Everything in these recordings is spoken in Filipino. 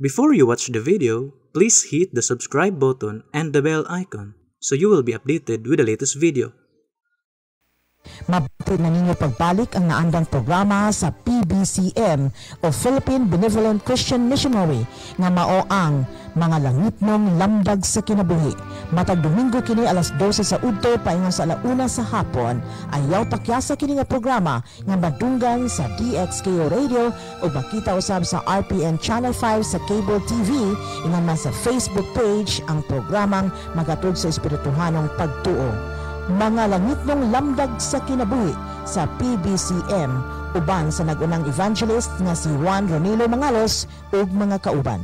Before you watch the video, please hit the subscribe button and the bell icon so you will be updated with the latest video. Mabatid na ninyo pagbalik ang naandang programa sa PBCM o Philippine Benevolent Christian Missionary nga mao ang mga langit mong lambag sa kinabuhi. Matag Domingo kini alas 12 sa udto paingon sa alauna sa hapon ayaw pakyasa kini nga programa nga madunggan sa DXKO Radio o makita usab sa RPN Channel 5 sa Cable TV ingon man sa Facebook page ang programang magatud sa espirituhanong pagtuo mga langit ng lamdag sa kinabuhi sa PBCM uban sa nagunang evangelist nga si Juan Ronilo Mangalos ug mga kauban.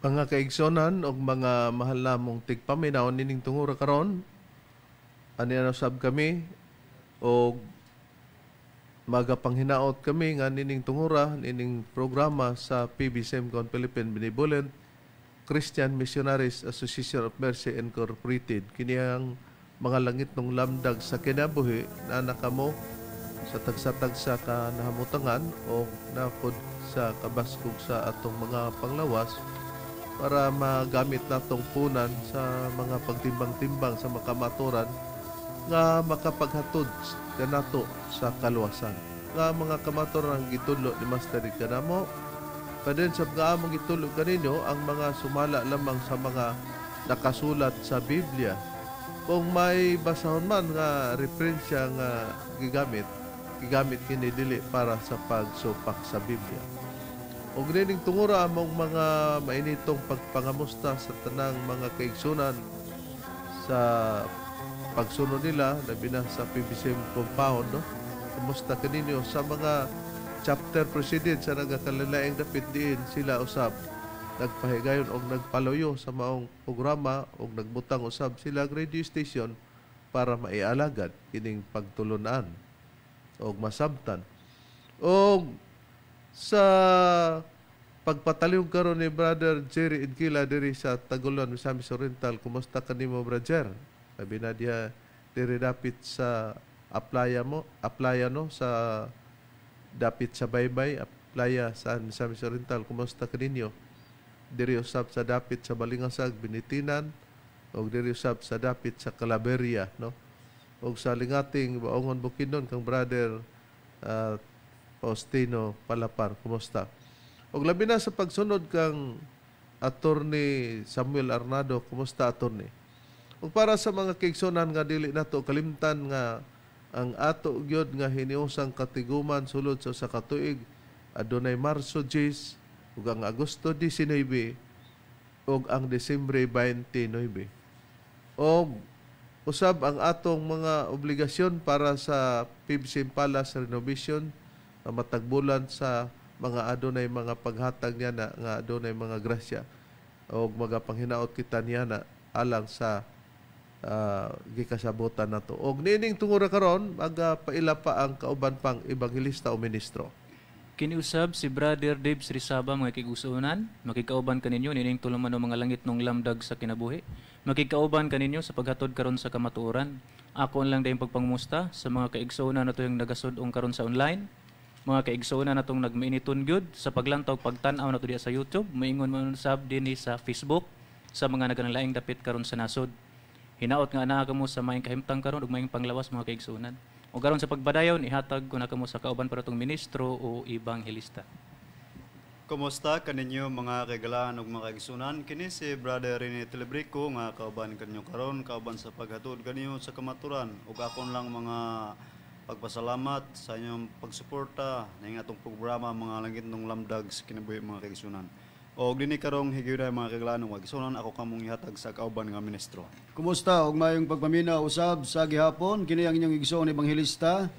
Mga kaigsonan o mga mahal namong tigpaminaw nining tungura karon ani ano sab kami o maga panghinaot kami nga nining tungura nining programa sa PBSMCON Philippine Benevolent Christian Missionaries Association of Mercy Incorporated kiniyang mga langit ng lamdag sa kinabuhi na nakamo sa tagsa-tagsa ka nahamutangan o nakod sa kabaskog sa atong mga panglawas para magamit natong punan sa mga pagtimbang-timbang sa makamaturan nga makapaghatod kanato sa kaluwasan. Nga mga kamator ang gitulo ni Master kanamo, kadin sa nga among gitulo kaninyo ang mga sumala lamang sa mga nakasulat sa Biblia. Kung may basahon man nga referensya nga gigamit, gigamit kini dili para sa pagsupak sa Biblia. Og nining tungura among mga mainitong pagpangamusta sa tanang mga kaigsunan sa pagsunod nila, labi na sa PBCM compound, no? Kumusta kaninyo sa mga chapter president sa nagakalilaing dapit din sila usab nagpahigayon og nagpaloyo sa maong programa og nagbutang usab sila radio station para maialagad ining pagtulunan og masabtan og sa pagpataliw karon ni brother Jerry Inkila diri sa Taguluan Misamis Oriental kumusta mo, brother sabi na diha, diri dapit sa applya mo, aplaya no, sa dapit sa baybay, applya sa Misamis rental Kumusta ka ninyo? Diri usab sa dapit sa Balingasag, Binitinan, og diri usab sa dapit sa Calaveria, no? og sa lingating baongon bukidon kang brother uh, Faustino Palapar. Kumusta? Og labi na sa pagsunod kang attorney Samuel Arnado, kumusta attorney? para sa mga kaigsunan nga dili nato kalimtan nga ang ato gyud nga hiniusang katiguman sulod sa katuig adunay Marso 10 ug ang Agosto 19 ug ang Desyembre 29. Og usab ang atong mga obligasyon para sa PIBSIM Palace renovation na matagbulan sa mga adunay mga paghatag niya na nga adunay mga grasya o mga panghinaot kita niya na alang sa uh, ah, gikasabutan na to. Og nining tungura karon aga paila pa ang kauban pang ebanghilista o ministro. Kiniusab si Brother Dave Srisaba mga kigusunan, makikauban kaninyo nining tuluman ng mga langit ng lamdag sa kinabuhi. Makikauban kaninyo sa paghatod karon sa kamaturan. Ako lang dayong pagpangmusta sa mga kaigsunan na tuyong nagasudong karon sa online. Mga kaigsunan na tong nagmainiton gyud sa paglantaw pagtan-aw nato diya sa YouTube, moingon man sab dinhi sa Facebook sa mga naganalaing dapit karon sa nasod. Hinaot nga anaga mo sa maayong kahimtang karon ug maayong panglawas mga kaigsoonan. O garon sa pagbadayon ihatag ko na kamo sa kauban para tong ministro o ibang ebanghelista. Kumusta kaninyo mga kagalaan ug mga kaigsunan? Kini si Brother Rene Telebrico nga kauban kanyo karon, kauban sa paghatod kanyo sa kamaturan ug akon lang mga pagpasalamat sa inyong pagsuporta ning atong programa mga langit ng lamdag sa kinabuhi mga kaigsoonan o dinhi karong higayunan mga kaglanong wag sunan ako kamong ihatag sa kauban nga ministro. Kumusta og mayong pagpamina usab sa gihapon kini ang inyong igsoon ebanghelista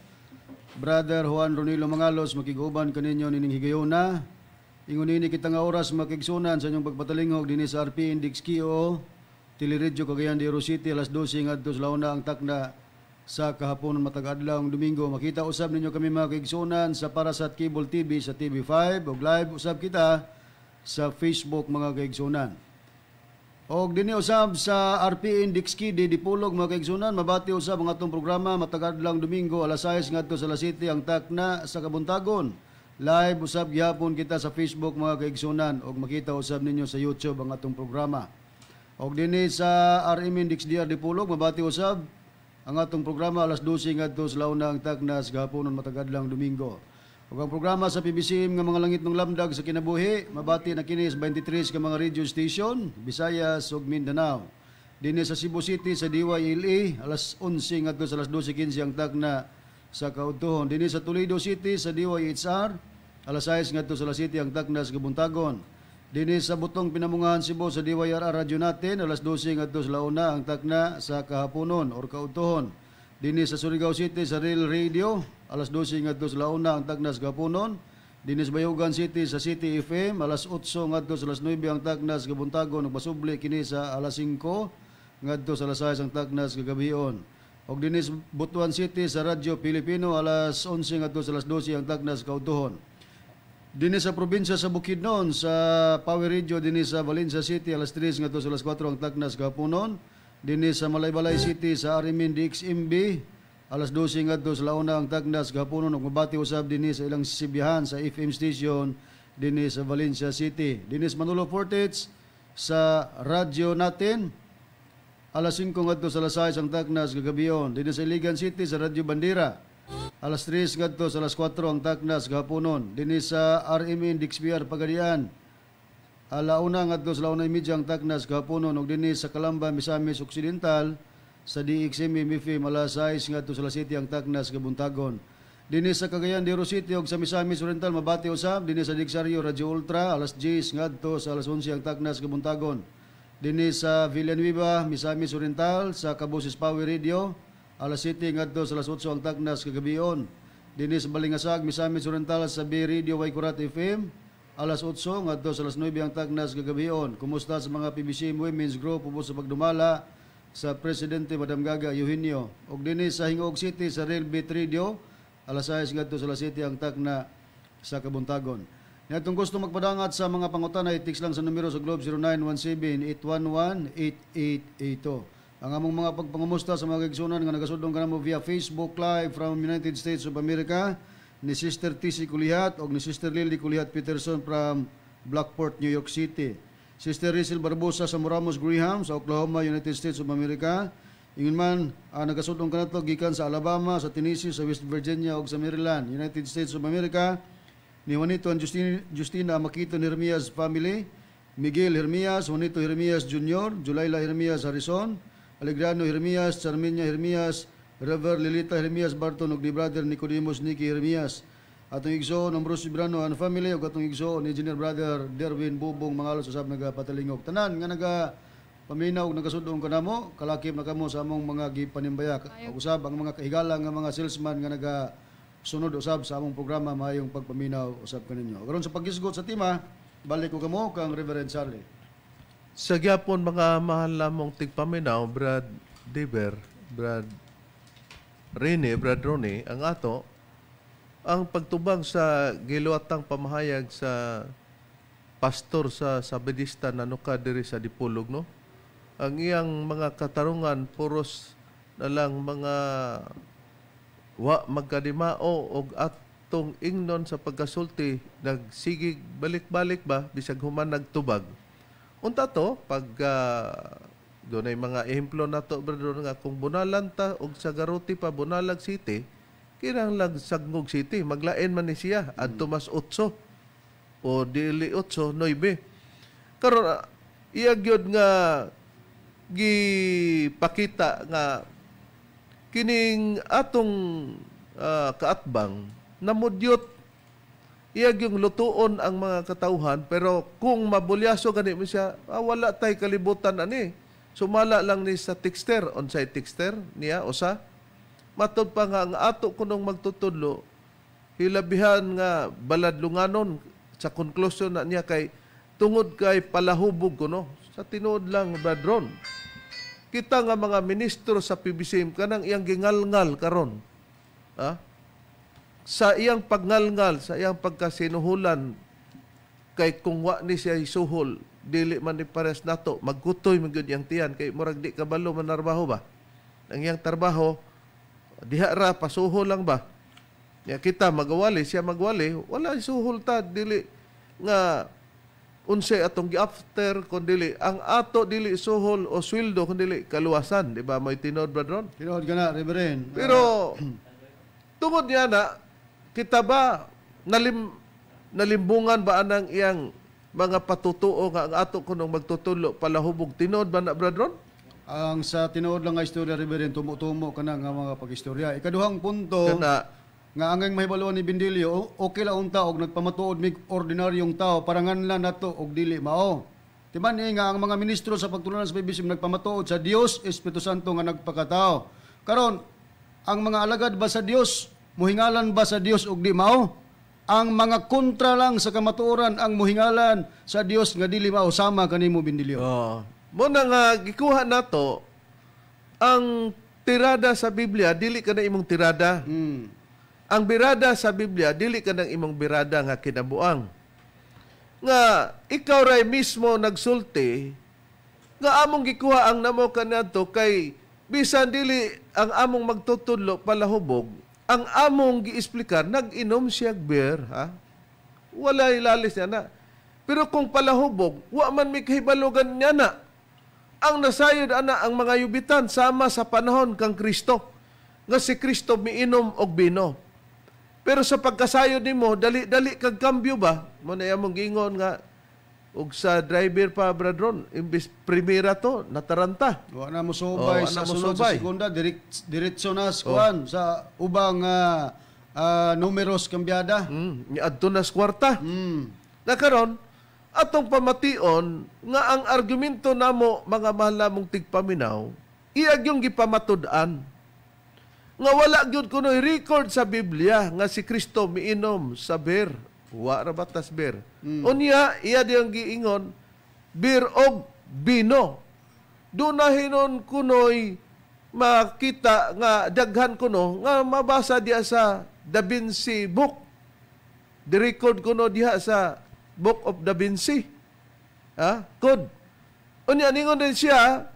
Brother Juan Ronilo Mangalos makiguban kaninyo nining higayuna. Ingon ini kita nga oras makigsunan sa inyong pagpatalingog dinhi sa RP Index KO Tiliredyo Cagayan de Oro City alas 12 ngadto sa launa ang takna sa kahapon matag adlaw Domingo. Makita usab ninyo kami mga kaigsunan sa Parasat Cable TV sa TV5 og live usab kita sa Facebook mga kaigsunan. Og dinhi usab sa RP Index di dipulog mga kaigsunan, mabati usab ang atong programa matagad lang Domingo alas 6 ngadto sa alas 7 ang takna sa Kabuntagon. Live usab gyapon kita sa Facebook mga kaigsunan og makita usab ninyo sa YouTube ang atong programa. Og dinhi sa RM Index DR dipulog, mabati usab ang atong programa alas 12 ngadto sa launa ang takna sa gahapon matagad lang Domingo. Ug ang programa sa PBCM nga mga langit ng lamdag sa kinabuhi mabati na kini sa 23 ka mga radio station Visayas ug Mindanao. Dinhi sa Cebu City sa DYLE alas 11 ngadto sa alas 12:15 ang tagna sa kautohon. Dinhi sa Toledo City sa DYHR alas 6 ngadto sa alas 7 ang tagna sa Gabuntagon. Dinhi sa Butong Pinamungahan Cebu sa DYRR radyo natin alas 12 ngadto sa launa ang tagna sa kahaponon or kautohon. Dinis sa Surigao City sa Real Radio, alas 12 ngadto sa launa ang Tagnas Gapunon. Dinis Bayugan City sa City FM, alas 8 ngadto sa alas 9 ang Tagnas Gabuntago, nagpasubli kini sa alas 5 ngadto sa alas 6 ang Tagnas Gagabion. Og dinis Butuan City sa Radyo Pilipino, alas 11 ngadto sa alas 12 ang Tagnas Kautuhon. Dinis sa probinsya sa Bukidnon, sa Power Radio, dinis sa Valencia City, alas 3 ngadto sa alas 4 ang Tagnas Gapunon dinhi sa Malaybalay City sa Arimin DXMB alas 12 ngadto sa launa ang tagnas gapunon ug mabati usab dinhi sa ilang sibihan sa FM station dinhi sa Valencia City dinis sa Manolo Fortage sa radyo natin alas 5 ngadto sa Lasay ang tagnas gagabion dinhi sa Iligan City sa Radyo Bandera alas 3 ngadto sa alas 4 ang tagnas gapunon dinhi sa RMN DXPR Pagadian alauna ng adlaw sa launay media taknas Tacnas kahaponon og dinhi sa Kalamba Misamis Occidental sa DXM MFM alas 6 ngadto sa alas 7 ang taknas Gabuntagon. Dinis sa Cagayan de City og sa Misamis Oriental mabati usab dinis sa Diksaryo Radio Ultra alas 10 ngadto sa alas 11 ang taknas Gabuntagon. Dinis sa Villanueva Misamis Oriental sa Caboses Power Radio alas 7 ngadto sa alas 8 ang taknas kagabion. Dinis sa Balingasag Misamis Oriental sa B Radio Waikurat FM alas 8 ngadto sa alas 9 ang tagnas gagabion. Kumusta sa mga PBC Women's Group ubos sa pagdumala sa presidente Madam Gaga Eugenio. Og dinhi sa Hingog City sa Rail Beat Radio alas 6 ngadto sa alas 7 ang tagna sa Kabuntagon. Natong gusto magpadangat sa mga pangutan ay text lang sa numero sa Globe 0917-811-8882. Ang among mga pagpangumusta sa mga kagsunan nga nagasudlong kanamo via Facebook Live from United States of America, ni Sister TC Kulihat o ni Sister Lily Kulihat Peterson from Blackport, New York City. Sister Rizal Barbosa sa Moramos Graham sa Oklahoma, United States of America. Ingon man, uh, ah, nagasutong kanato gikan sa Alabama, sa Tennessee, sa West Virginia ug sa Maryland, United States of America. Ni Juanito and Justina, Justina Makito Hermias family, Miguel Hermias, Juanito Hermias Jr., Julayla Hermias Harrison, Alegrano Hermias, Charminia Hermias, River Lilita Hermias Barton ug ni Brother Nicodemus Niki Hermias. Atong igso ang Bruce Brano and family ug atong igso ni Engineer Brother Derwin Bubong Mangalos usab nagapatalingog. Tanan nga naga paminaw ug nagasudong kanamo, kalakip na kamo sa among mga gipanimbayak. Usab ang mga kahigala nga mga salesman nga naga sunod usab sa among programa maayong pagpaminaw usab kaninyo. Karon sa pagisgot sa tima, balik ko kamo kang Reverend Charlie. Sa gyapon mga mahal lamong tigpaminaw, Brad Dever, Brad Rene Bradrone ang ato ang pagtubang sa giluatang pamahayag sa pastor sa Sabedista na nuka diri sa Dipulog no ang iyang mga katarungan puros na lang mga wa magkadimao og atong ingnon sa pagkasulti nagsigig balik-balik ba bisag human nagtubag unta to pag uh, Dunay mga ehemplo nato brother nga kung bunalan ta og sa Garuti pa Bunalag City, kirang lang Sagngog City, maglain man ni siya adto mas utso o dili utso 9. Karon ah, iya gyud nga gipakita nga kining atong uh, kaatbang namudyot iyag yung lutuon ang mga katauhan pero kung mabulyaso gani mo siya ah, wala tay kalibutan ani Sumala lang ni sa texter, on unsay texter niya o sa matod pa nga ang ato kunong magtutudlo hilabihan nga baladlunganon sa conclusion na niya kay tungod kay palahubog ko no sa tinuod lang badron kita nga mga ministro sa PBCM kanang iyang gingalngal karon ha sa iyang pagngalngal sa iyang pagkasinuhulan kay kung wa ni siya isuhol dili man ni pares nato magkutoy man yang tiyan kay murag di kabalo man narbaho ba ang iyang trabaho diha ra pasuho lang ba ya kita magawali siya magwali wala suhol ta dili nga unsay atong giafter kun dili ang ato dili suhol o sweldo kun dili kaluwasan di ba may tinod brethren tinod gana reverend pero ah. tungod niya na kita ba nalim nalimbungan ba anang iyang mga patutuo nga ang ato kunong magtutulo palahubog tinod ba na brethren? Ang sa tinuod lang nga istorya reverend tumutumo kana nga mga pag-istorya. Ikaduhang punto kana, nga angay mahibaluan ni Bindilio okay la unta og nagpamatuod mig ordinaryong tao para nganlan nato og dili mao. Timan ni nga ang mga ministro sa pagtulunan sa bibisyo nagpamatuod sa Dios Espiritu Santo nga nagpakatao. Karon ang mga alagad ba sa Dios muhingalan ba sa Dios og di mao? ang mga kontra lang sa kamatuoran ang muhingalan sa Dios nga dili mausama kanimo bindilyo. Oh. Mo na nga gikuha nato ang tirada sa Biblia dili kana imong tirada. Mm. Ang birada sa Biblia dili kana imong birada nga kinabuang. Nga ikaw ray mismo nagsulti nga among gikuha ang namo kanato kay bisan dili ang among magtutudlo palahubog ang among giisplikar, nag-inom siya beer, ha? Wala ilalis niya na. Pero kung palahubog, wa man may kahibalogan niya na. Ang nasayod ana ang mga yubitan sama sa panahon kang Kristo. Nga si Kristo miinom og bino. Pero sa pagkasayod nimo, dali-dali kag kambyo ba? Mo na mong gingon nga ug sa driver pa bradron imbis primera to nataranta wa na mo subay oh, sa sunod sa segunda direct diretso na skuan oh. sa ubang uh, uh, numeros kambyada mm, adto na sa kwarta mm. na karon atong pamation nga ang argumento namo mga mahal namong tigpaminaw iag yung gipamatud-an nga wala gyud kunoy record sa Biblia nga si Kristo miinom sa beer Wa ra batas Mm. Unya, iya diyang giingon, bir og bino. Doon na hinon kunoy makita nga daghan kuno nga mabasa diya sa Da Vinci Book. The record kuno diha sa Book of Da Vinci. Ha? Code. Unya, ningon din siya,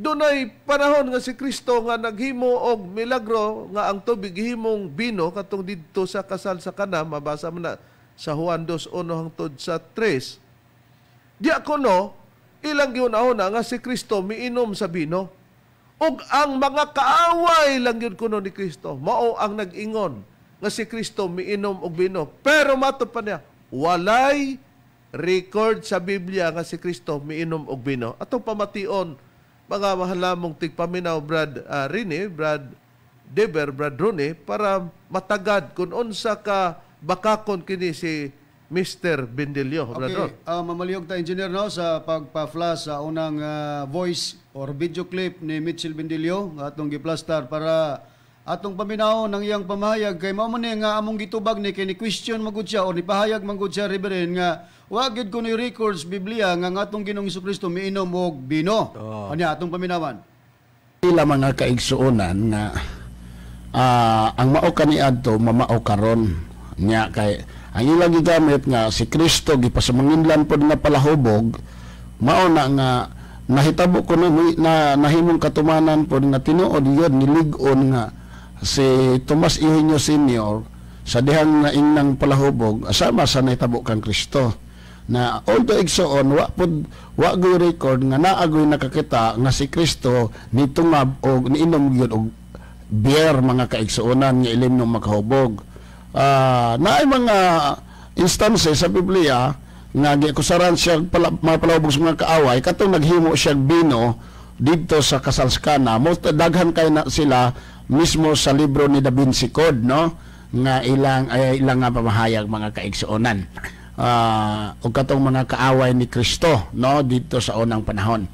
doon ay panahon nga si Kristo nga naghimo og milagro nga ang tubig himong bino katong didto sa kasal sa kana mabasa man na sa Juan 2:1 hangtod sa 3. Di ako no ilang giunahon nga si Kristo miinom sa bino ug ang mga kaaway lang gyud kuno ni Kristo mao ang nag-ingon nga si Kristo miinom og bino pero mato pa niya walay record sa Biblia nga si Kristo miinom og bino atong pamation mga mahalamong tigpaminaw Brad uh, Rini Brad Deber Brad Rune para matagad kung unsa ka baka kon kini si Mr. Bendelio. Okay, uh, ah, mamaliyog ta engineer no sa pagpa-flash sa unang uh, voice or video clip ni Mitchell Bendelio nga atong giplastar para atong paminaw ng iyang pamahayag kay mao man nga among gitubag ni kini question magud siya or nipahayag magud siya Reverend nga wa gid ko ni records Biblia nga atong Ginoong Kristo miinom og bino. Oh. Ano atong paminawan? Ila mga kaigsuonan nga uh, ang mao kani adto mamao karon nya kay ang ilang gigamit nga si Kristo gipasamanginlan pod na palahubog mao na nga nahitabo ko na, na nahimong katumanan po nga tinuod yon ni Ligon nga si Tomas Eugenio Senior sa dihang na inang palahubog asama sa nahitabo kang Kristo na although igsoon wa pud wa gyud record nga naagoy nakakita nga si Kristo nitungab og niinom gyud og beer mga kaigsuonan nga ilim ng makahubog uh, ah, na mga instances sa Biblia nga gikusaran siya mga mapalawbog sa mga kaaway katong naghimo siya bino dito sa kasalskana mo daghan kay na sila mismo sa libro ni Da Vinci Code no nga ilang ay, ilang nga pamahayag mga kaigsuonan uh, ah, o katong mga kaaway ni Kristo no dito sa unang panahon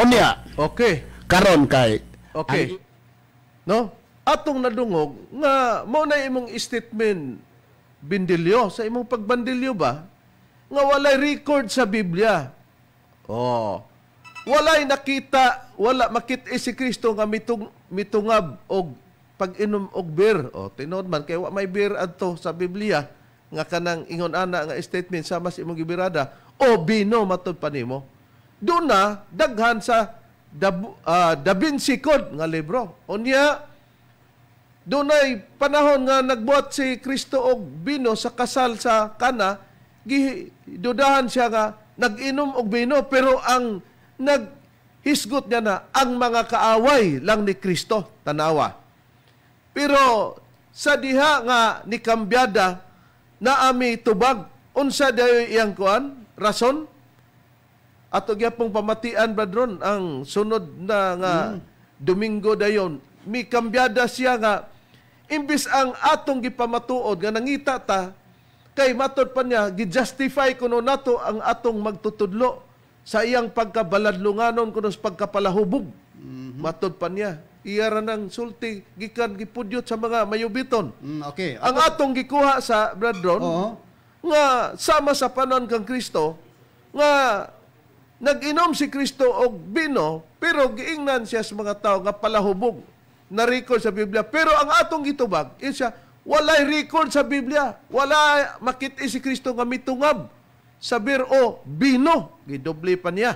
unya okay karon kay okay ang, no atong nadungog nga mo na imong statement bindilyo sa imong pagbandilyo ba nga walay record sa Biblia. Oh. Walay nakita, wala makit eh si Kristo nga mitung, mitungab og pag-inom og beer. O, oh, tinod man, kay wa may beer adto sa Biblia nga kanang ingon ana nga statement sama sa imong gibirada o bino matod pa nimo. Doon na daghan sa Da, uh, ah, da Vinci Code nga libro. Unya, Dunay panahon nga nagbuhat si Kristo og bino sa kasal sa kana, dudahan siya nga nag-inom og bino pero ang naghisgot niya na ang mga kaaway lang ni Kristo tanawa. Pero sa diha nga ni Kambyada na ami tubag unsa dayoy iyang kuan rason ato gyapong pamatian badron ang sunod na nga mm. Domingo dayon mi kambyada siya nga Imbis ang atong gipamatuod nga nangita ta, kay matod pa niya, gijustify kuno nato ang atong magtutudlo sa iyang pagkabaladlunganon kuno sa pagkapalahubog. Mm-hmm. Matod pa niya, iya ra nang sulti, gikan gipudyot sa mga mayubiton. Mm, okay. Ato, ang atong gikuha sa brethren, uh-huh. nga sama sa panon kang Kristo, nga nag-inom si Kristo og bino, pero giingnan siya sa mga tao nga palahubog na record sa Biblia. Pero ang atong gitubag, siya, walay record sa Biblia. Wala makit si Kristo nga mitungab sa biro bino gidoble pa niya.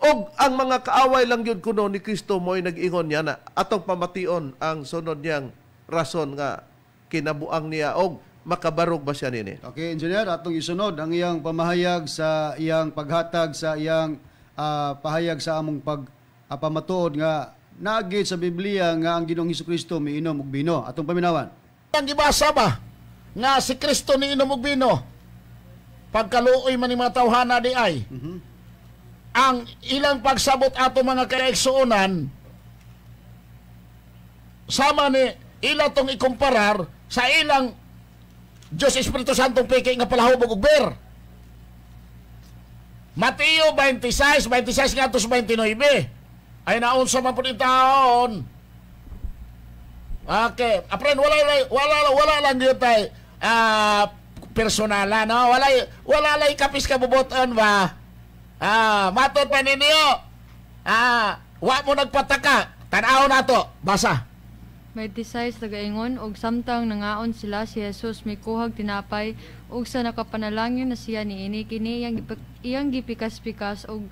Og ang mga kaaway lang yun kuno ni Kristo mo'y nag-ingon niya na atong pamation ang sunod niyang rason nga kinabuang niya og makabarog ba siya nini. Okay, engineer, atong isunod ang iyang pamahayag sa iyang paghatag sa iyang uh, pahayag sa among pag uh, pamatuod nga naagit sa Biblia nga ang Ginoong Hesus Kristo miinom og bino atong paminawan. Ang gibasa ba nga si Kristo niinom og bino pagkaluoy man ni mga tawhana di ay. Mm-hmm. Ang ilang pagsabot ato mga kaigsuonan sama ni ila tong ikumparar sa ilang Diyos Espiritu Santo peke nga palahubog og ber. Mateo 26, 26 nga 29 ay naunsa man pud taon. Okay, apren ah, wala wala wala lang gyud ah personala no wala wala lay kapis ka buboton ba ah matod pa ninyo ah wa mo nagpataka tan-aw nato basa May Mertesize nagaingon og samtang nangaon sila si Jesus kuhag tinapay ug sa nakapanalangin na siya ni ini kini iyang gipikas-pikas og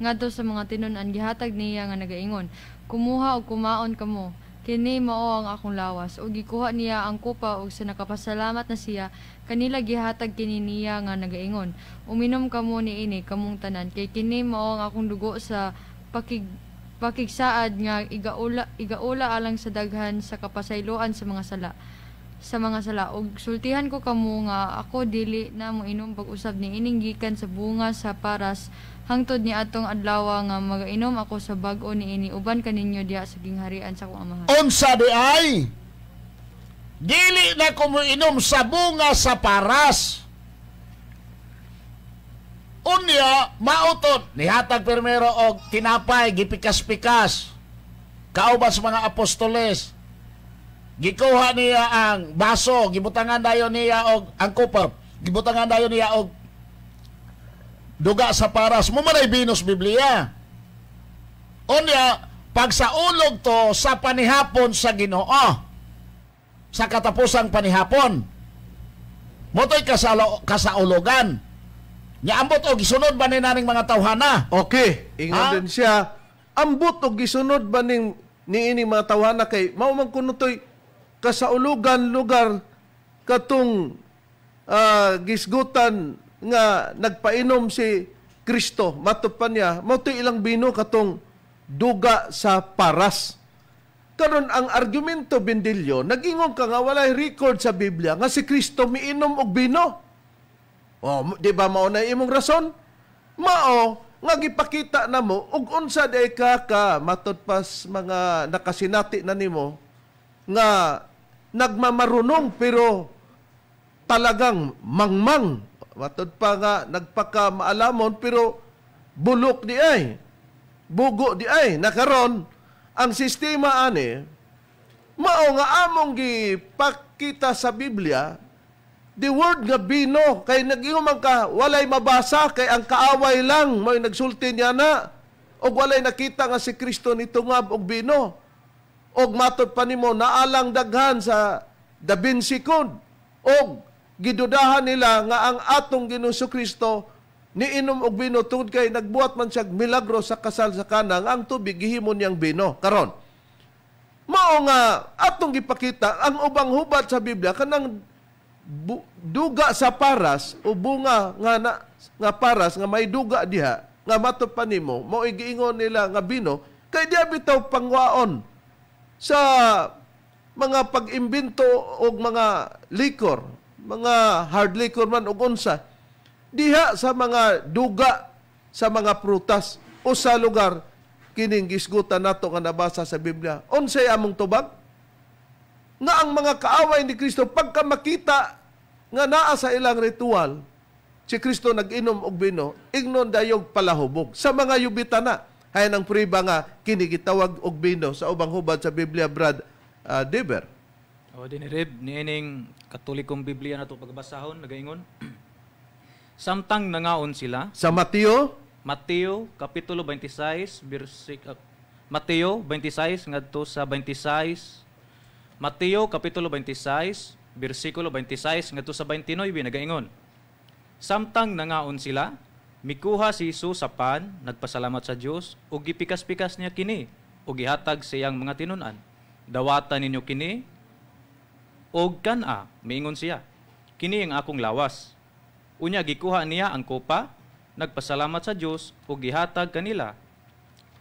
ngadto sa mga tinun-an gihatag niya nga nagaingon, "Kumuha og kumaon kamo." Kini mao ang akong lawas ug gikuha niya ang kupa ug sa nakapasalamat na siya kanila gihatag kini niya nga nagaingon uminom kamo ni ini kamong tanan kay kini mao ang akong dugo sa pakig pakigsaad nga igaula igaula alang sa daghan sa kapasayloan sa mga sala sa mga sala og sultihan ko kamo nga ako dili na mo inom pag-usab ni ining gikan sa bunga sa paras Hangtod ni atong adlaw nga magainom ako sa bag-o niini uban kaninyo diha sa gingharian sa akong amahan. Unsa di ay? Dili na kumuinom sa bunga sa paras. Unya mauton nihatag permero og tinapay gipikas-pikas. Kauban sa mga apostoles. Gikuha niya ang baso, gibutangan dayon niya og ang kupap. Gibutangan dayon niya og duga sa paras mo manay binos Biblia. Onya pag sa ulog to sa panihapon sa Ginoo. Sa katapusang panihapon. Motoy kasalo kasaulogan. Nya ambot og gisunod ba ni naning mga tawhana? Okay, ingon din siya. Ambot og gisunod ba ning niini mga tawhana kay mao man kunotoy kasaulogan lugar katong uh, gisgutan nga nagpainom si Kristo matupan niya mao ilang bino katong duga sa paras karon ang argumento Bendilyo nagingon ka nga walay record sa Biblia nga si Kristo miinom og bino oh di ba mao na imong rason mao nga gipakita namo og unsa day ka ka matod pas mga nakasinati na nimo nga nagmamarunong pero talagang mangmang Matod pa nga, nagpaka maalamon, pero bulok di ay. Bugo di ay. Nakaron, ang sistema ani, mao nga among gi pakita sa Biblia, the word nga bino, kay nag-iuman ka, walay mabasa, kay ang kaaway lang, may nagsulti niya na, og walay nakita nga si Kristo nito nga, og bino, og matod pa nimo naalang daghan sa Da Vinci Code, og gidudahan nila nga ang atong Ginoso Kristo niinom og bino tungod kay nagbuhat man siyag milagro sa kasal sa kanang ang tubig gihimon niyang bino karon mao nga atong gipakita ang ubang hubad sa Biblia kanang bu- duga sa paras o bunga nga na, nga paras nga may duga diha nga matupan nimo mao igiingon nila nga bino kay diha bitaw pangwaon sa mga pag-imbento og mga likor, mga hard liquor man o unsa diha sa mga duga sa mga prutas o sa lugar kining gisgutan nato nga nabasa sa Biblia unsay among tubag nga ang mga kaaway ni Kristo pagka makita nga naa sa ilang ritual si Kristo nag-inom og bino ignon dayog palahubog sa mga yubita na hay nang priba nga kinigitawag og bino sa ubang hubad sa Biblia Brad uh, Deber o dinirib niining katolikong Biblia na to pagbasahon nagaingon. Samtang nangaon sila sa Mateo Mateo kapitulo 26 versik uh, Mateo 26 ngadto sa 26 Mateo kapitulo 26 versikulo 26 ngadto sa 29 nagaingon. Samtang nangaon sila mikuha si Jesus sa pan nagpasalamat sa Dios ug gipikas-pikas niya kini ug gihatag siyang mga tinunan. Dawatan ninyo kini og kana, miingon siya, kini ang akong lawas. Unya gikuha niya ang kopa, nagpasalamat sa Dios ug gihatag kanila.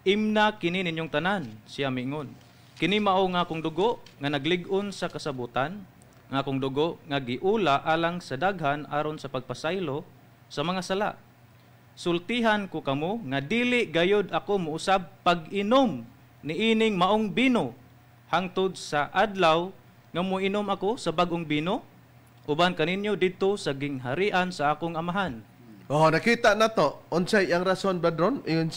Imna kini ninyong tanan, siya miingon. Kini mao nga akong dugo nga nagligon sa kasabutan, nga akong dugo nga giula alang sa daghan aron sa pagpasaylo sa mga sala. Sultihan ko kamo nga dili gayod ako muusab pag-inom niining maong bino hangtod sa adlaw nga muinom ako sa bagong bino uban kaninyo didto sa gingharian sa akong amahan. Oh, nakita na to. Unsay ang rason, Badron? Ingon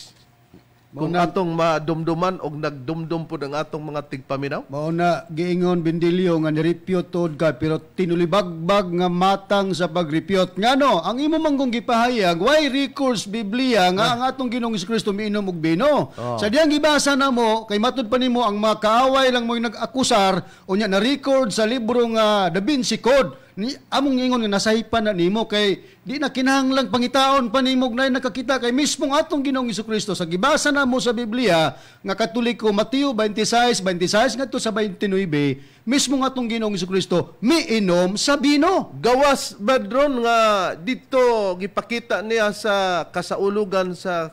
kung Mauna, atong madumduman og nagdumdum po ang atong mga tigpaminaw? Mao na giingon Bendilyo nga nirepyutod ka pero tinulibagbag nga matang sa pagrepyut. Ngano, ang imo manggong gipahayag why recourse Biblia nga ang atong Ginoong Kristo miinom og bino. Oh. Sa diyang gibasa namo kay matud pa ni mo, ang mga kaaway lang mo nag-akusar unya na record sa libro nga The Vinci Code ni among ingon nga nasaypan na nimo kay di na kinahanglang pangitaon pa nimo na nakakita kay mismong atong Ginoong Kristo sa gibasa na mo sa Biblia nga katoliko Mateo 26 26 ngadto sa 29 mismong atong Ginoong Kristo miinom sa bino gawas badron nga dito gipakita niya sa kasaulugan sa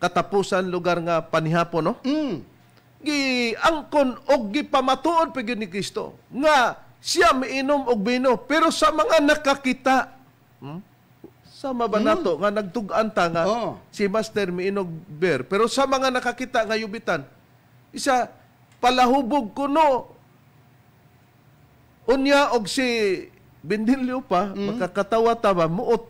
katapusan lugar nga panihapon no mm. gi angkon og gipamatuod pa ni Kristo nga siya miinom og bino pero sa mga nakakita hmm? sama ba hmm? nato nga nagtugaan ta nga oh. si master miinog beer pero sa mga nakakita nga yubitan isa palahubog kuno unya og si Bendilio pa mm. makakatawa ta ba muot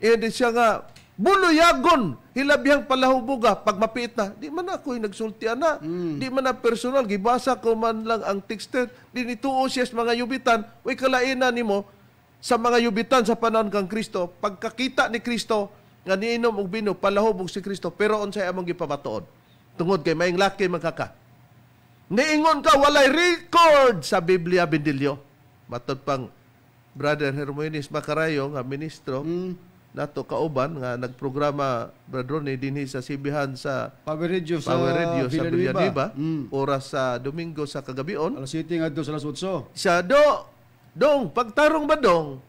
eh di siya nga Buluyagon, hilabihang palahubuga, pag mapiit na, di man ako nagsultian na, mm. di man na personal, gibasa ko man lang ang texted, di nituo siya mga yubitan, way kalainan nimo sa mga yubitan sa panahon kang Kristo, pagkakita ni Kristo, nga niinom og bino, palahubog si Kristo, pero unsay among gipabatuon. Tungod kay maing laki magkaka. Niingon ka, walay record sa Biblia Bindilyo. Matod pang Brother Hermoinis Macarayo, nga ministro, mm nato kauban nga nagprograma brother ni dinhi sa sibihan sa Power Radio sa Power Radio sa Villanueva mm. oras sa Domingo sa kagabion alas 7 ngadto sa alas 8 sa do dong pagtarong ba dong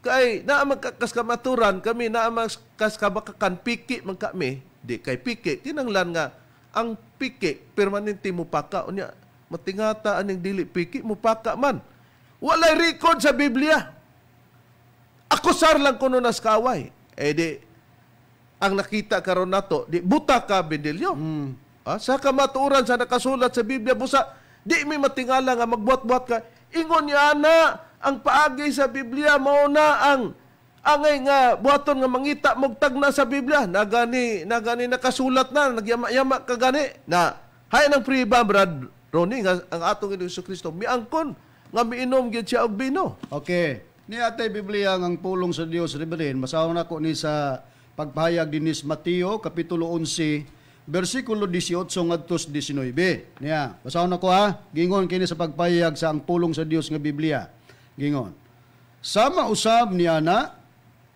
kay naa magkakas kamaturan kami naa magkas kabakakan piki man kami di kay piki tinanglan nga ang piki permanente mo paka unya matingata aning dili piki mo paka man walay record sa Biblia ako sar lang kuno nas kaway. Eh di, ang nakita karon nato, di buta ka bedilyo. Mm. Ah, sa kamatuoran sa nakasulat sa Biblia busa, di may matingala nga magbuhat-buhat ka. Ingon niya na ang paagi sa Biblia mao na ang angay nga buhaton nga mangita mugtag na sa Biblia nagani nagani nakasulat na nagyama-yama ka gani na hay nang free ba Brad Ronnie nga ang atong Hesus Kristo miangkon nga miinom gyud siya og bino okay Ni atay Biblia ang pulong sa Dios Reverend, masahon ako ni sa pagpahayag din ni Mateo, Kapitulo 11, versikulo 18 ngadtos 19. Niya, basahon ako ha, gingon kini sa pagpahayag sa ang pulong sa Dios nga Biblia. Gingon. Sama usab ni ana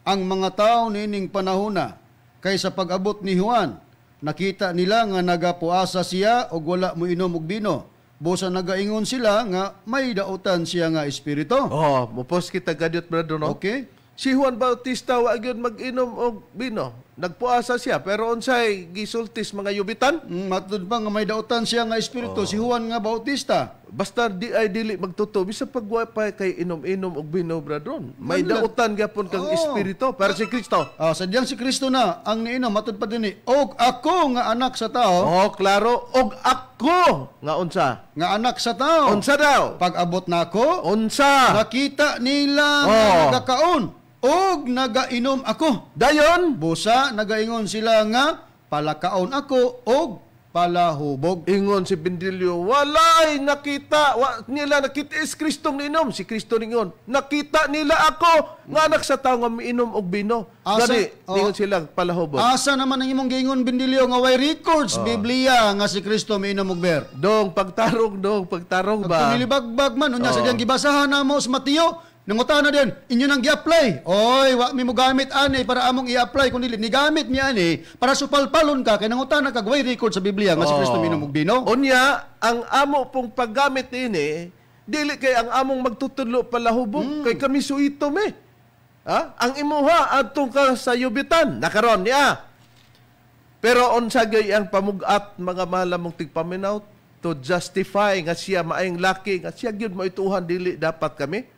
ang mga tao nining panahuna kaysa pag-abot ni Juan nakita nila nga nagapuasa siya og wala mo inom og bino Busa nagaingon sila nga may dautan siya nga espirito. Oh, mupos kita gadyot brother no. Okay. Si Juan Bautista wa gyud mag-inom og bino. Nagpuasa siya, pero unsay gisultis mga yubitan? Mm, matud pa nga may dautan siya nga espiritu, oh. si Juan nga Bautista? Basta di ay dili magtuto, sa pagwa pa kay inom-inom og binobra bradron. May Man, dautan gapon kang oh. espiritu, para si Kristo. Oh, sadyang si Kristo na ang niinom, matud pa dinhi. Eh. Og ako nga anak sa tao. Oh, klaro, og ako nga unsa? Nga anak sa tao. Unsa daw? Pag abot nako, unsa? Nakita nila oh. nga nagakaon og nagainom ako. Dayon, busa nagaingon sila nga palakaon ako og palahubog. Ingon si Bendilio, walay nakita, wa, nila nakita is Kristong ninom. Si Kristo ningon, nakita nila ako nga anak sa tao nga miinom og bino. Asa, Gani, oh, ningon sila palahubog. Asa naman ang imong gingon Bendilio nga way records oh. Biblia nga si Kristo miinom og ber. Dong pagtarong dong pagtarong ba. Pag tumilibagbag man unya oh. sa gibasaan namo sa Mateo Nangutana din, inyo nang gi-apply. Oy, wa mi mo gamit ani para among i-apply kun dili ni gamit mi ani para supalpalon ka kay nangutan na kagway record sa Biblia nga oh. si Kristo bino. Unya, ang amo pong paggamit ini dili kay ang among magtutudlo palahubog mm. kay kami suito me. Ha? Ang imuha adtong ka sa yubitan nakaron niya. Pero unsa gay ang pamugat mga malamong tigpaminaw to justify nga siya maayong laki nga siya gyud mo ituhan dili dapat kami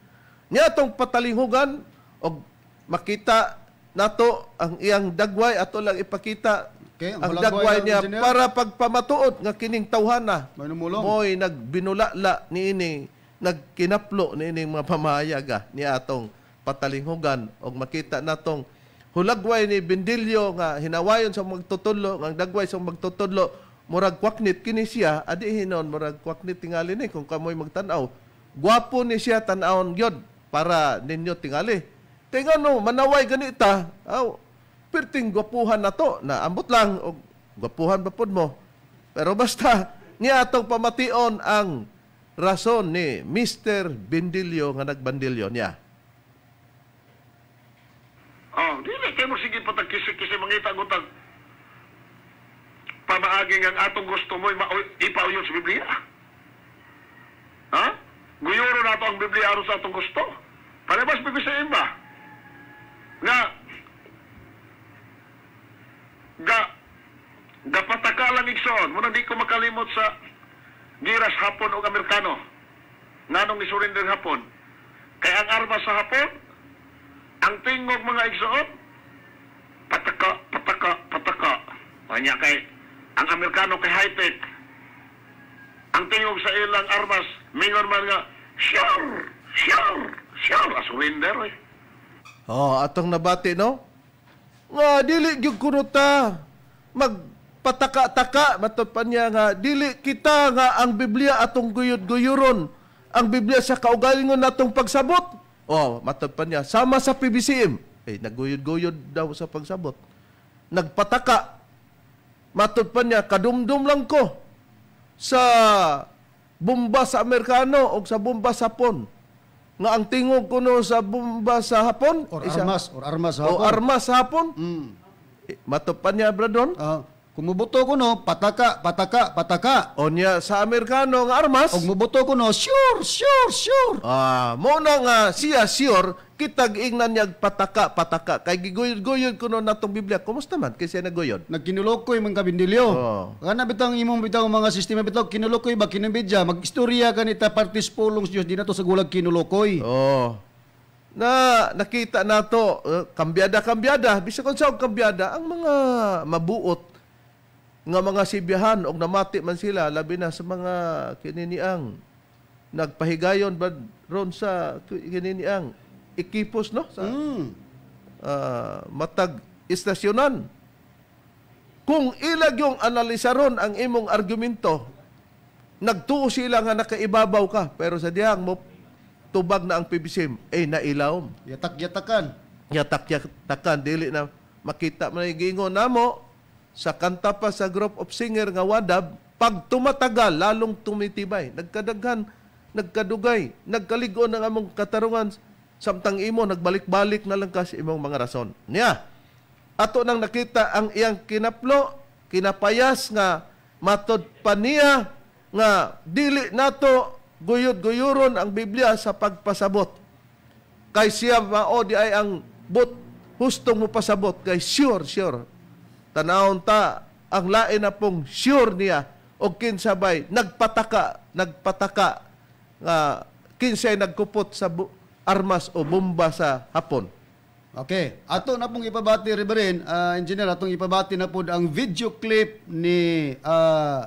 niya tong patalinghugan og makita nato ang iyang dagway ato lang ipakita Okay, ang, dagway niya engineer. para pagpamatuod nga kining tawhana. Moy nagbinulala ni ini nagkinaplo niini mga pamayag ni atong patalinghugan og makita natong hulagway ni Bindilyo nga hinawayon sa magtutudlo, ang dagway sa magtutudlo murag kwaknit kini siya adi hinon murag kwaknit tingali ni kung kamoy magtan-aw. Gwapo ni siya tan-awon gyud para ninyo tingali. no, manaway ganita, aw, oh, pirting gwapuhan na to, na ambot lang, o gwapuhan ba pod mo. Pero basta, niya atong pamation ang rason ni Mr. Bindilyo nga nagbandilyo niya. Oh, di kay mo sige patag kisi-kisi mangita gutag pamaaging ang atong gusto mo ipauyod sa Biblia. Ha? Huh? guyuro na ang Biblia sa atong gusto. Palabas bigo sa imba. Nga, ga, gapataka lang igsoon. Muna di ko makalimot sa giras hapon o Amerikano. Nanong isurinder hapon. Kaya ang armas sa hapon, ang tingog mga igsoon, pataka, pataka, pataka. Kanya kay, ang Amerikano kay high-tech ang tingog sa ilang armas, mingon man nga, sure, sure, sure, as winner eh. Oh, atong nabati no? Nga, dili gyud kuno magpataka-taka matapan niya nga dili kita nga ang Biblia atong guyod-guyuron. Ang Biblia sa kaugalingon natong pagsabot. Oh, matapan niya sama sa PBCM. Eh naguyod-guyod daw sa pagsabot. Nagpataka. Matod niya, kadumdum lang ko sa bomba sa Amerikano o sa bomba sa Hapon. Nga ang tingog kuno sa bomba sa Hapon. Or isa, armas. Or armas sa Hapon. O armas sa Hapon. Mm. Eh, Matupan niya, Bradon. Uh-huh. Ah. Kumubuto ko no, pataka, pataka, pataka. Onya niya sa Amerikano nga armas. Og mubuto ko no, sure, sure, sure. Ah, mo na nga siya sure kitag ingnan niyag pataka, pataka. Kay giguyod-guyod ko no natong Biblia. Kumusta man kay siya naguyod? Nagkinulokoy man kabindilyo. Oh. Kana bitang imong bitaw mga sistema bitaw kinulokoy ba kinubidya magistorya kanita partis pulong Dios dinato sa gulag kinulokoy. Oh na nakita nato uh, eh, kambyada kambyada bisag unsa og kambyada ang mga mabuot nga mga sibyahan og namati man sila labi na sa mga kininiang nagpahigayon ba ron sa kininiang ikipos no sa mm. uh, matag istasyonan kung ilag yung analisa ron ang imong argumento nagtuo sila nga nakaibabaw ka pero sa diyang mo tubag na ang PBSM eh nailawom yatak yatakan yatak yatakan dili na makita man gingon namo sa kanta pa sa group of singer nga wadab, pag tumatagal, lalong tumitibay. Nagkadaghan, nagkadugay, nagkaligo ng among katarungan. Samtang imo, nagbalik-balik na lang kasi imong mga rason. Niya, ato nang nakita ang iyang kinaplo, kinapayas nga matod pa niya nga dili nato guyod-guyuron ang Biblia sa pagpasabot. Kay siya mao di ay ang but hustong mo pasabot kay sure sure tanawon ta ang lain na pong sure niya o kinsabay nagpataka nagpataka nga kinsay nagkupot sa armas o bomba sa hapon Okay. Ato na pong ipabati, Reverend, uh, Engineer, atong ipabati na pod ang video clip ni uh,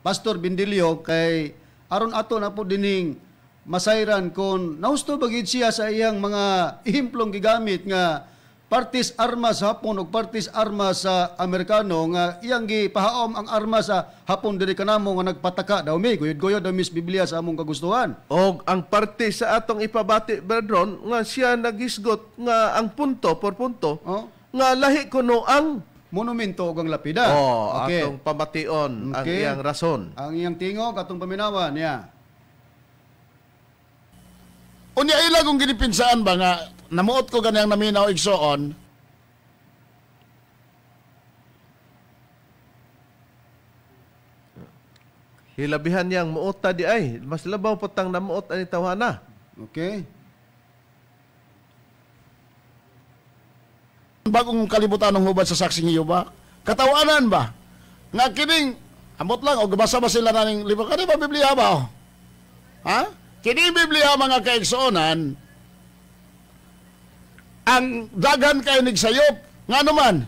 Pastor Bindilio kay aron ato na po dining masayran kung nausto bagid siya sa iyang mga ihimplong gigamit nga partis armas sa Hapon ug partis armas sa Amerikano nga iyang gipahaom ang armas sa Hapon diri kanamo nga nagpataka daw mi guyod-guyod daw mis Biblia sa among kagustuhan. Og ang parte sa atong ipabati brethren nga siya nagisgot nga ang punto por punto oh? nga lahi kuno ang monumento ug ang lapida. Oh, okay. atong pamation okay. ang iyang rason. Ang iyang tingog atong paminawan ya Yeah. Unya ila kung ginipinsaan ba nga namuot ko ganang naminaw igsoon hilabihan niyang muot ta di ay mas labaw patang namuot ani tawhana okay bagong kalibutan ng hubad sa saksi niyo ba katawanan ba nga kining amot lang o gabasa ba sila naning libro kani ba Biblia ba oh? ha kini Biblia mga kaigsuonan ang daghan kay nigsayop nga naman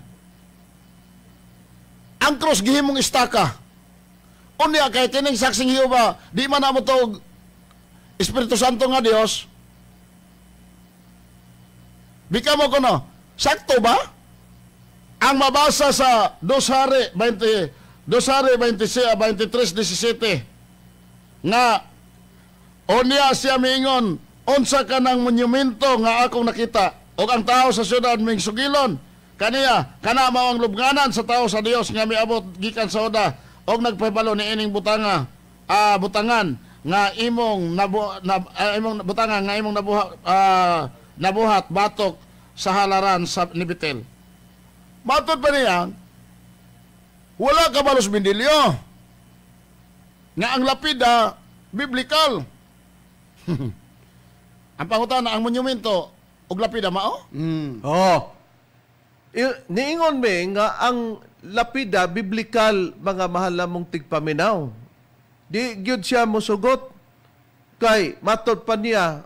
ang cross gihimong istaka unya kay tining saksing Jehova di man amo to Espiritu Santo nga Dios bika mo kuno sakto ba ang mabasa sa Dosare 20 Dosare hari 23 17 nga unya siya miingon unsa ka ng monumento nga akong nakita o ang tao sa syudad ming sugilon kaniya kana mao ang lubnganan sa tao sa Dios nga miabot gikan sa oda og nagpahibalo ni ining butanga ah, butangan nga imong nabu, na, ah, imong butanga nga imong nabuha, ah, nabuhat batok sa halaran sa nibitel Matod pa niya wala ka balos bindilyo nga ang lapida biblical ang pangutan ang monumento Og lapid ama o? Mm. Oh. Hmm. oh. niingon me nga ang lapida biblikal mga mahal namong tigpaminaw. Di gyud siya musugot kay matod pa niya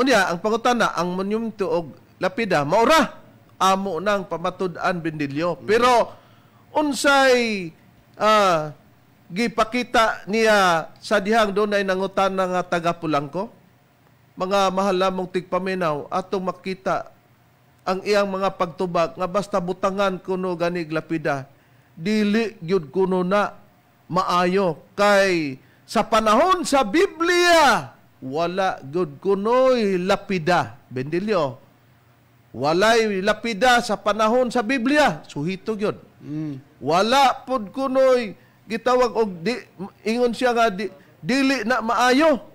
unya ang pangutana ang monumento og lapida maura amo nang pamatud-an bendilyo Mm. Pero unsay uh, gipakita niya sa dihang dunay nangutan nga taga Pulangko? mga mahal lamong tigpaminaw atong makita ang iyang mga pagtubag nga basta butangan kuno ganig lapida dili gyud kuno na maayo kay sa panahon sa Biblia wala gyud kunoy lapida bendilyo walay lapida sa panahon sa Biblia suhito gyud mm. wala pud kunoy gitawag og di, ingon siya nga di, dili na maayo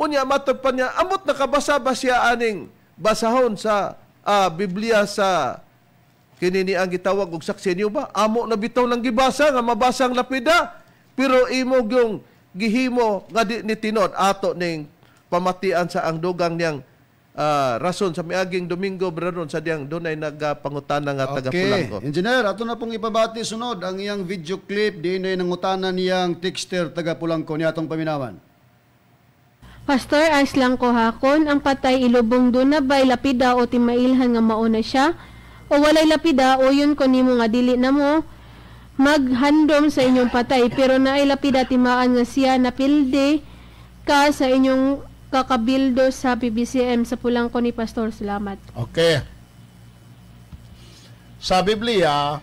Unya matod niya, amot nakabasa ba siya aning basahon sa uh, Biblia sa kinini ang gitawag og saksi niyo ba? Amo na bitaw nang gibasa nga mabasa ang lapida. Pero imo yung gihimo nga di ni tinod ato ning pamatian sa ang dugang niyang uh, rason sa miaging Domingo Braron sa diyang dunay nagpangutana nga taga okay. Pulango. Engineer, ato na pong ipabati sunod ang iyang video clip diin ay nangutana niyang texter taga Pulango ni atong paminawan. Pastor, ayos lang ko ha. hakon, ang patay ilubong na bay lapida o timailhan nga mauna siya, o walay lapida o yun ko nimo nga dili na mo, maghandom sa inyong patay, pero naay lapida timaan nga siya na pilde ka sa inyong kakabildo sa PBCM sa pulang ko ni Pastor. Salamat. Okay. Sa Biblia,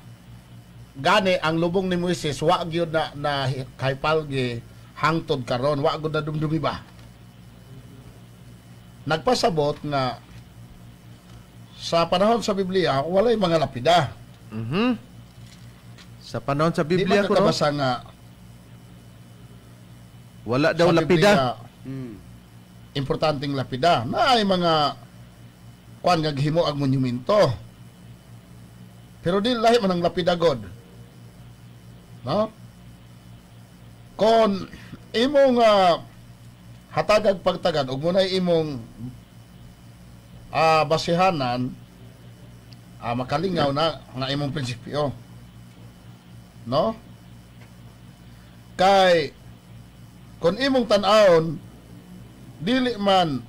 gani ang lubong ni Moises, wa gyud na na kay palgi hangtod karon, wa gyud na dumdumi ba? nagpasabot na sa panahon sa Biblia, walay mga lapida. Mm-hmm. Sa panahon sa Biblia, Di makakabasa nga. Wala daw lapida. Biblia, mm. Importanteng lapida na ay mga kuan gaghimo ang monumento. Pero di lahi man ang lapida god. No? Kon imo nga uh, hatag pagtagad ug munay imong uh, basihanan uh, makalingaw na nga imong prinsipyo. No? Kay kon imong tan-aon dili man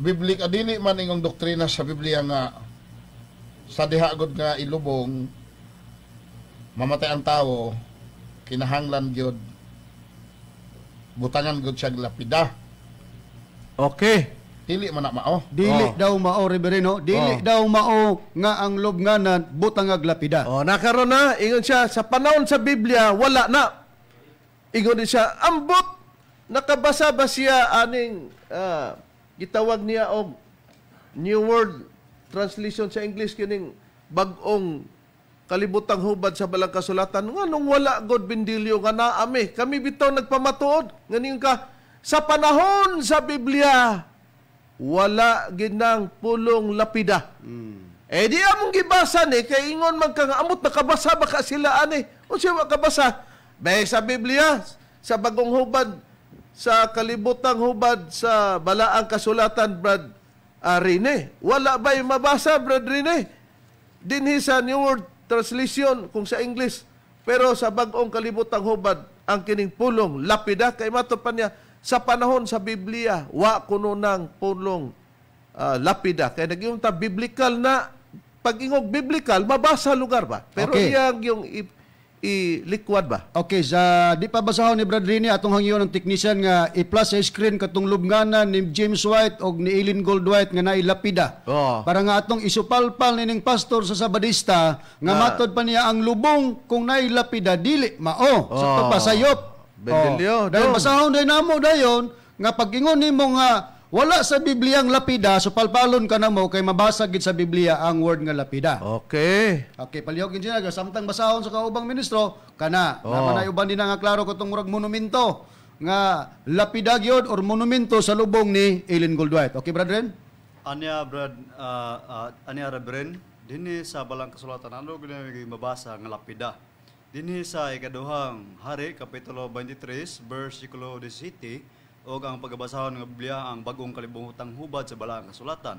biblik adili ah, man ingong doktrina sa Biblia nga sa diha gud nga ilubong mamatay ang tawo kinahanglan gyud butangan gud siya lapida. Okay. Dili man mao. Dili oh. daw mao Riverino, dili oh. daw mao nga ang lubnganan butang ag lapida. Oh, nakaron na ingon siya sa panahon sa Biblia wala na. Ingon din siya ambot nakabasa ba siya aning uh, gitawag niya og New World Translation sa English kining bag-ong kalibutang hubad sa balang kasulatan nung wala god bindilyo nga naami kami bitaw nagpamatuod nganing ka sa panahon sa Biblia wala ginang pulong lapida mm. eh di among gibasa ni kay ingon man kang amot nakabasa ba ka sila ani o siya makabasa bay sa Biblia sa bagong hubad sa kalibutang hubad sa balaang kasulatan brad uh, Rene. Wala ba'y mabasa, Brad Rene? Dinhi sa New World translation kung sa English. Pero sa bagong kalibutang hubad, ang kining pulong, lapida, kay matupan niya, sa panahon sa Biblia, wa kuno nang pulong uh, lapida. Kaya naging ta biblical na, pag ingog biblical, mabasa lugar ba? Pero okay. iyang yung i-liquid ba? Okay, sa di pa basahon ni Brad Rini atong hangyo ng technician nga i-plus sa screen katong lubnganan ni James White og ni Eileen Gold White nga nailapida. Oh. Para nga atong isupalpal ni ning pastor sa Sabadista nga ah. matod pa niya ang lubong kung nailapida dili mao oh. sa pagpasayop. Bedelyo. Oh. Dahil basahon din namo dayon nga pagingon nimo nga wala sa Biblia ang lapida, so palpalon ka na mo kay mabasa gid sa Biblia ang word nga lapida. Okay. Okay, palihog gid siya samtang basahon sa kaubang ministro kana. Oh. Naman ay uban din nga klaro ko tong murag monumento nga lapida gyud or monumento sa lubong ni Ellen Goldwhite. Okay, brethren? Anya brad uh, uh, anya brethren, dinhi sa balang kasulatan ano gid mabasa nga lapida. Dinhi sa ikaduhang hari kapitulo 23 versikulo 17 o ang pagabasahon ng Biblia ang bagong kalibutang hubad sa balaang kasulatan.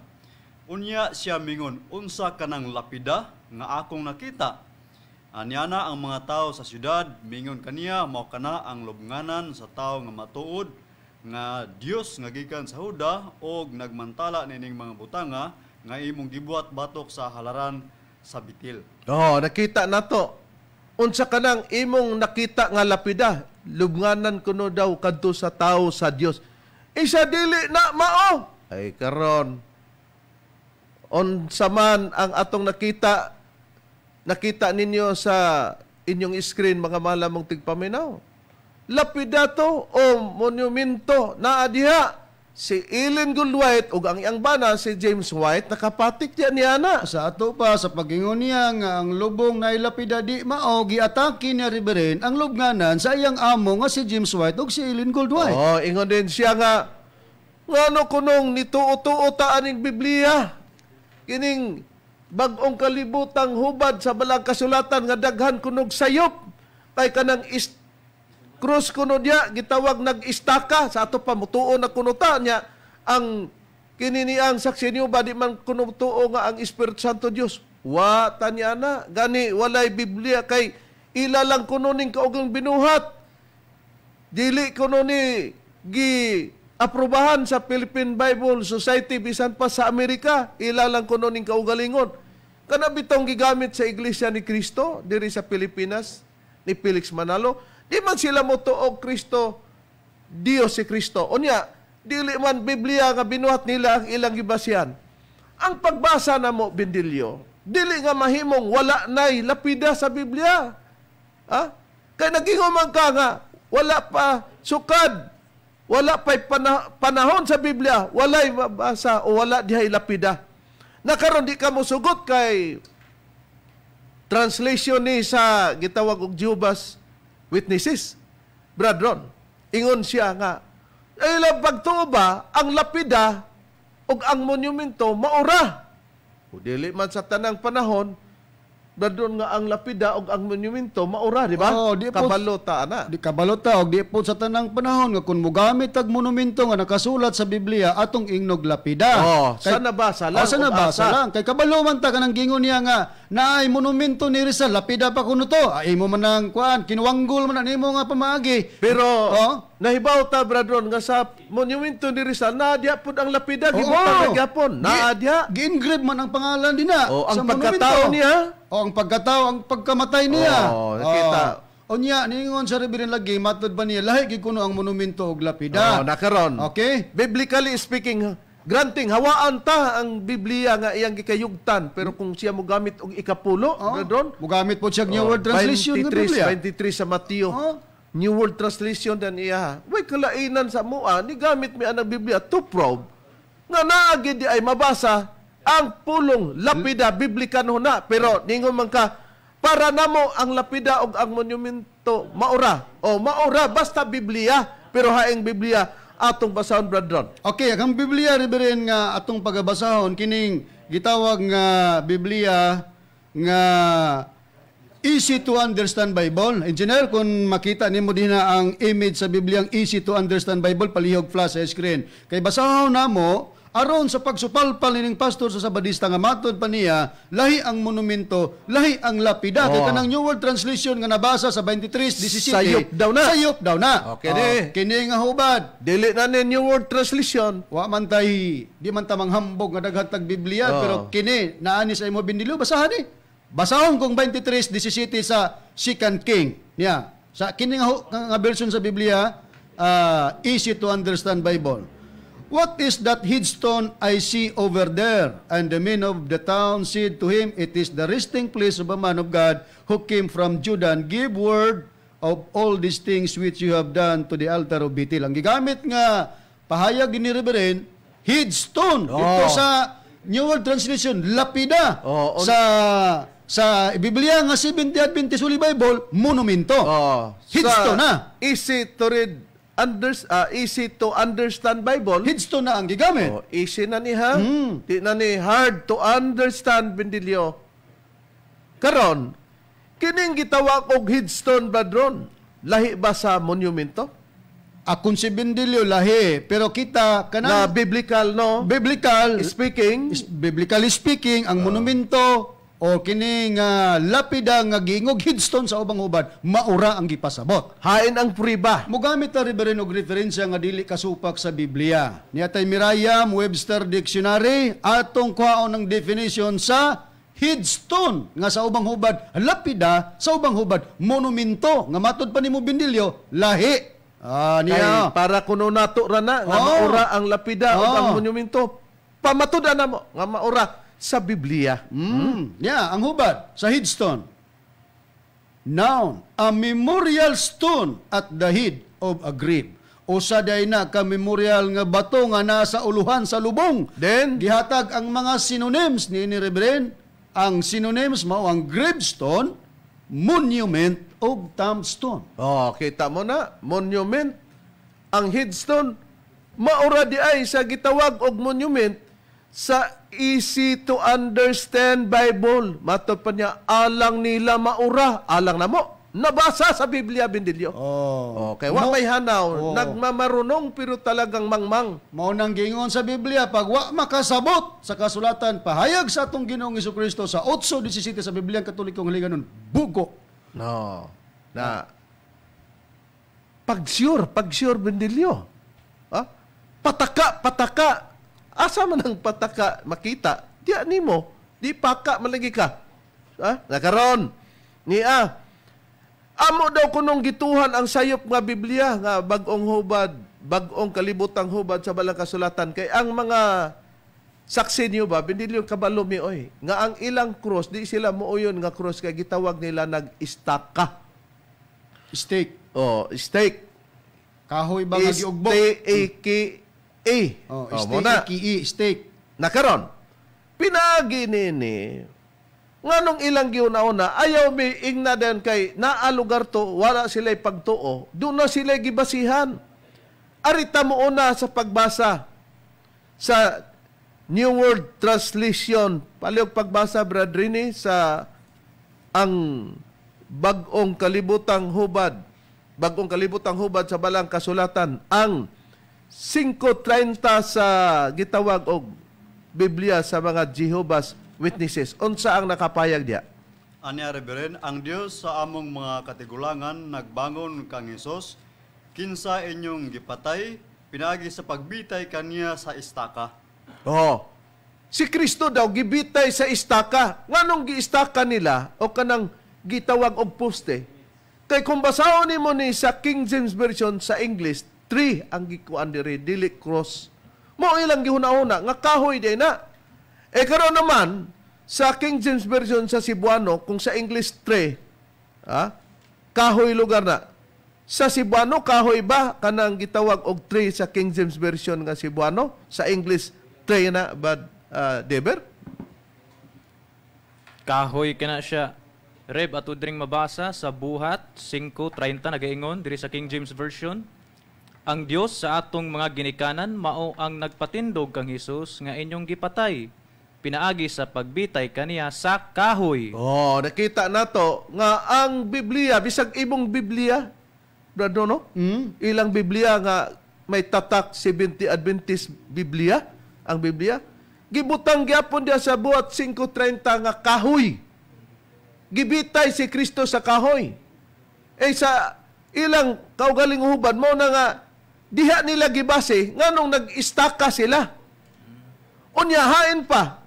Unya siya mingon, unsa kanang lapida nga akong nakita. Anyana ang mga tao sa siyudad, mingon kaniya, mao kana ang lubnganan sa tao nga matuod, nga Dios nga gikan sa Huda o nagmantala nining mga butanga nga imong gibuhat batok sa halaran sa bitil. Oh, nakita nato. Unsa kanang imong nakita nga lapida? lubnganan ko no daw kadto sa tao sa Dios isa dili na mao ay karon on saman ang atong nakita nakita ninyo sa inyong screen mga malamong tigpaminaw lapidato o monumento na adiha si Ellen Goldwhite ug ang iyang bana si James White nakapatik diyan ni ana Sa ato pa sa pagingon niya nga ang lubong na ilapida di mao giatake ni Riverin ang lubnganan sa iyang amo nga si James White ug si Ellen Goldwhite. Oh, ingon din siya nga ngano kunong nituo-tuo ta aning Biblia kining bag-ong kalibutang hubad sa balang kasulatan nga daghan kunog sayop kay kanang ist Krus kuno niya, gitawag nag-istaka sa ato pamutuo mutuo na kunuta niya ang kininiang saksi niyo ba di man kunutuo nga ang Espiritu Santo Dios. Wa tanya na gani walay Biblia kay ila lang kuno ning kaugang binuhat. Dili kuno ni gi aprubahan sa Philippine Bible Society bisan pa sa Amerika ila lang kuno ning kaugalingon. Kana bitong gigamit sa iglesia ni Kristo diri sa Pilipinas ni Felix Manalo Di man sila mo tuog Kristo, Dios si Kristo. Unya, dili man Biblia nga binuhat nila ang ilang gibasihan. Ang pagbasa na mo, Bindilyo, dili nga mahimong wala nay lapida sa Biblia. Ha? Kay naginguman ka nga, wala pa sukad, wala pa panahon sa Biblia, walay mabasa o wala diha ilapida. Nakaron di ka mo sugot kay translation ni sa gitawag og Jubas witnesses. Bradron, ingon siya nga, ay eh, labagto ba ang lapida o ang monumento maura? O dili man sa tanang panahon, dadon nga ang lapida og ang monumento maura di ba oh, di kabalota ana di kabalota og di po sa tanang panahon nga kun mogamit og monumento nga nakasulat sa Biblia atong ingnog lapida oh, kay, sana ba sa lang oh, sana ba lang kay kabalo man ta kanang gingon niya nga naay monumento ni Rizal lapida pa kuno to ay ah, mo man ang kuan kinuwanggol man nimo nga pamagi. pero oh? Nahibaw ta bradron nga sa monumento ni Rizal naadya pud ang lapidan oh, gibutang oh. gyapon. Naadya. Giingrave man ang pangalan nina. Oh, ang pagkatao niya. O ang pagkatao, ang pagkamatay niya. Oh, nakita. Oh. niya, ningon sa Ribirin lagi, matod ba niya, lahi kuno ang monumento og lapida. Oh, nakaron. Okay. Biblically speaking, granting hawaan ta ang Biblia nga iyang gikayugtan pero hmm? kung siya mo gamit og ikapulo, oh, brethren, mo gamit po siya oh, New World Translation ng Biblia. 23 sa Mateo. Oh. New World Translation dan iya. Way kalainan sa mua ni gamit mi anang Biblia to probe nga naagi di ay mabasa ang pulong lapida biblikan ho na pero ningon man ka para namo ang lapida og ang monumento maura o maura basta Biblia pero haing Biblia atong basahon brethren. Okay, ang Biblia reverend nga atong pagabasahon kining gitawag nga Biblia nga Easy to understand Bible. Engineer, kung makita nimo din na ang image sa Biblia, easy to understand Bible, palihog flash sa screen. Kay basahaw na mo, aron sa pagsupalpal ning pastor sa Sabadista nga matod pa niya lahi ang monumento lahi ang lapida oh. kay kanang New World Translation nga nabasa sa 23:17 sayop daw na sayop daw na okay oh. kini nga hubad dili na ni New World Translation wa man tay di man ta manghambog nga daghatag Biblia oh. pero kini naani sa imo bindilo basahan ni eh. Basahon kong 23, sa Second King. Yeah. Sa kining nga version sa Biblia, uh, easy to understand Bible. What is that headstone I see over there? And the men of the town said to him, It is the resting place of a man of God who came from Judah and give word of all these things which you have done to the altar of Bethel. Ang gigamit nga pahayag ni Reverend, headstone. Oh. Ito sa New World Translation, lapida oh, on, oh. sa sa Biblia nga 70 Adventist Holy Bible monumento. Oh, Hidsto na. Easy to read under, uh, easy to understand Bible. Hidsto na ang gigamit. Oh, easy na ni ha. Mm. Di na ni hard to understand Bendilyo. Karon, kining gitawag og headstone badron. Lahi ba sa monumento? Akon si Bendilyo lahi, pero kita kana na biblical no. Biblical speaking, is, biblically speaking ang uh, monumento o kining uh, lapida nga gingog headstone sa ubang uban maura ang gipasabot hain ang puriba mogamit ta reverend og referensya nga dili kasupak sa Biblia niatay Miriam Webster Dictionary atong kuhaon ang definition sa headstone nga sa ubang hubad lapida sa ubang hubad monumento nga matud pa nimo Bindilyo lahi Ah, niya. Kay, para kuno nato ra na nga oh. maura ang lapida oh. o ang oh. monumento pamatudan na mo nga maura sa Biblia. Mm. Hmm? Yeah, ang hubad sa headstone. Noun, a memorial stone at the head of a grave. O sa day na ka memorial nga bato nga nasa uluhan sa lubong. Then, gihatag ang mga synonyms ni ni Reverend. Ang synonyms mao ang gravestone, monument o tombstone. Oh, kita mo na, monument ang headstone maura di ay sa gitawag og monument sa easy to understand Bible. Matod pa niya, alang nila maura, alang na mo. Nabasa sa Biblia, Bindilyo. Oh. Okay, wa no. may hanaw. Oh. Nagmamarunong pero talagang mangmang. Mao nang gingon sa Biblia, pag wa makasabot sa kasulatan, pahayag sa atong ginoong Iso Kristo sa 8.17 sa Biblia ang Katolikong Haliganon, bugo. No. Na, pag-sure, pag-sure, Bindilyo. Ha? Ah, pataka, pataka, Asa man ang pataka makita? Di nimo. Di paka malagi ka. Ha? ni Niya. Ah, amo daw kunong gituhan ang sayop nga Biblia nga bag-ong hubad, bag-ong kalibutang hubad sa balang kasulatan kay ang mga saksi niyo ba yung kabalo mi oy nga ang ilang cross di sila muuyon nga cross kay gitawag nila nag-istaka. stake Oh, stake Kahoy ba nga giugbo? E. Oh, oh steak, muna. Kii, e, steak. Nakaron. Pinagi nini, nga nung ilang giunauna, ayaw mi ingna den kay naalugar to, wala sila pagtuo, doon na sila gibasihan. Arita mo una sa pagbasa sa New World Translation. Paliog pagbasa, Bradrini, sa ang bagong kalibutang hubad. Bagong kalibutang hubad sa balang kasulatan. Ang 5.30 sa gitawag og Biblia sa mga Jehovah's Witnesses. Unsa ang nakapayag niya? Anya Reverend, ang Dios sa among mga katigulangan nagbangon kang Hesus kinsa inyong gipatay pinaagi sa pagbitay kaniya sa istaka. Oh. Si Kristo daw gibitay sa istaka. Nganong giistaka nila o kanang gitawag og poste? Kay kung basahon nimo ni sa King James Version sa English, tree ang gikuan diri dili cross. Mo ilang gihuna-huna nga kahoy di na. E karon naman sa King James version sa Cebuano kung sa English 3 ah, kahoy lugar na. Sa Cebuano kahoy ba kanang gitawag og tree sa King James version nga Cebuano sa English tree na bad uh, Deber? Kahoy kana siya. Reb, ato dring mabasa sa buhat 5.30 nagaingon diri sa King James Version. Ang Dios sa atong mga ginikanan mao ang nagpatindog kang Hesus nga inyong gipatay pinaagi sa pagbitay kaniya sa kahoy. Oh, nakita nato nga ang Biblia bisag ibong Biblia Brado, no? Mm. Ilang Biblia nga may tatak 70 Adventist Biblia, ang Biblia. Gibutang gyapon dia sa buhat 5:30 nga kahoy. Gibitay si Kristo sa kahoy. Eh sa ilang kaugaling uban mo na nga diha nila gibase nganong nag ka sila. Unyahain pa.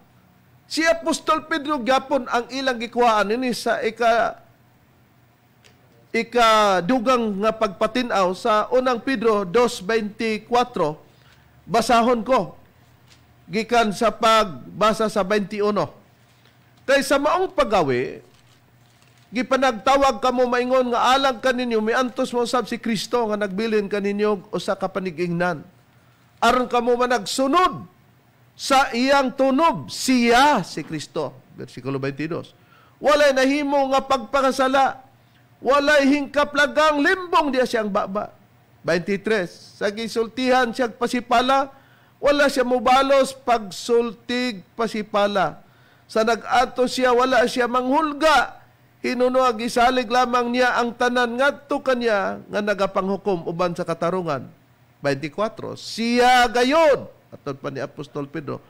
Si Apostol Pedro gapon ang ilang gikuhaan ini sa ika ika dugang nga pagpatinaw sa unang Pedro 2:24 basahon ko gikan sa pagbasa sa 21 kay sa maong paggawi gipanagtawag kamo maingon nga alang kaninyo miantos mo usab si Kristo nga nagbilin kaninyo usa ka panigingnan. Aron kamo managsunod sa iyang tunob siya si Kristo. Bersikulo 22. Walay nahimo nga pagpakasala. Walay hingkap lagang limbong diya siyang baba. 23. Sa gisultihan siya pasipala, wala siya mubalos pagsultig pasipala. Sa nag-ato siya, wala siya manghulga hinunuag isalig lamang niya ang tanan ngadto kanya nga nagapanghukom uban sa katarungan 24 siya gayon atod pa ni apostol Pedro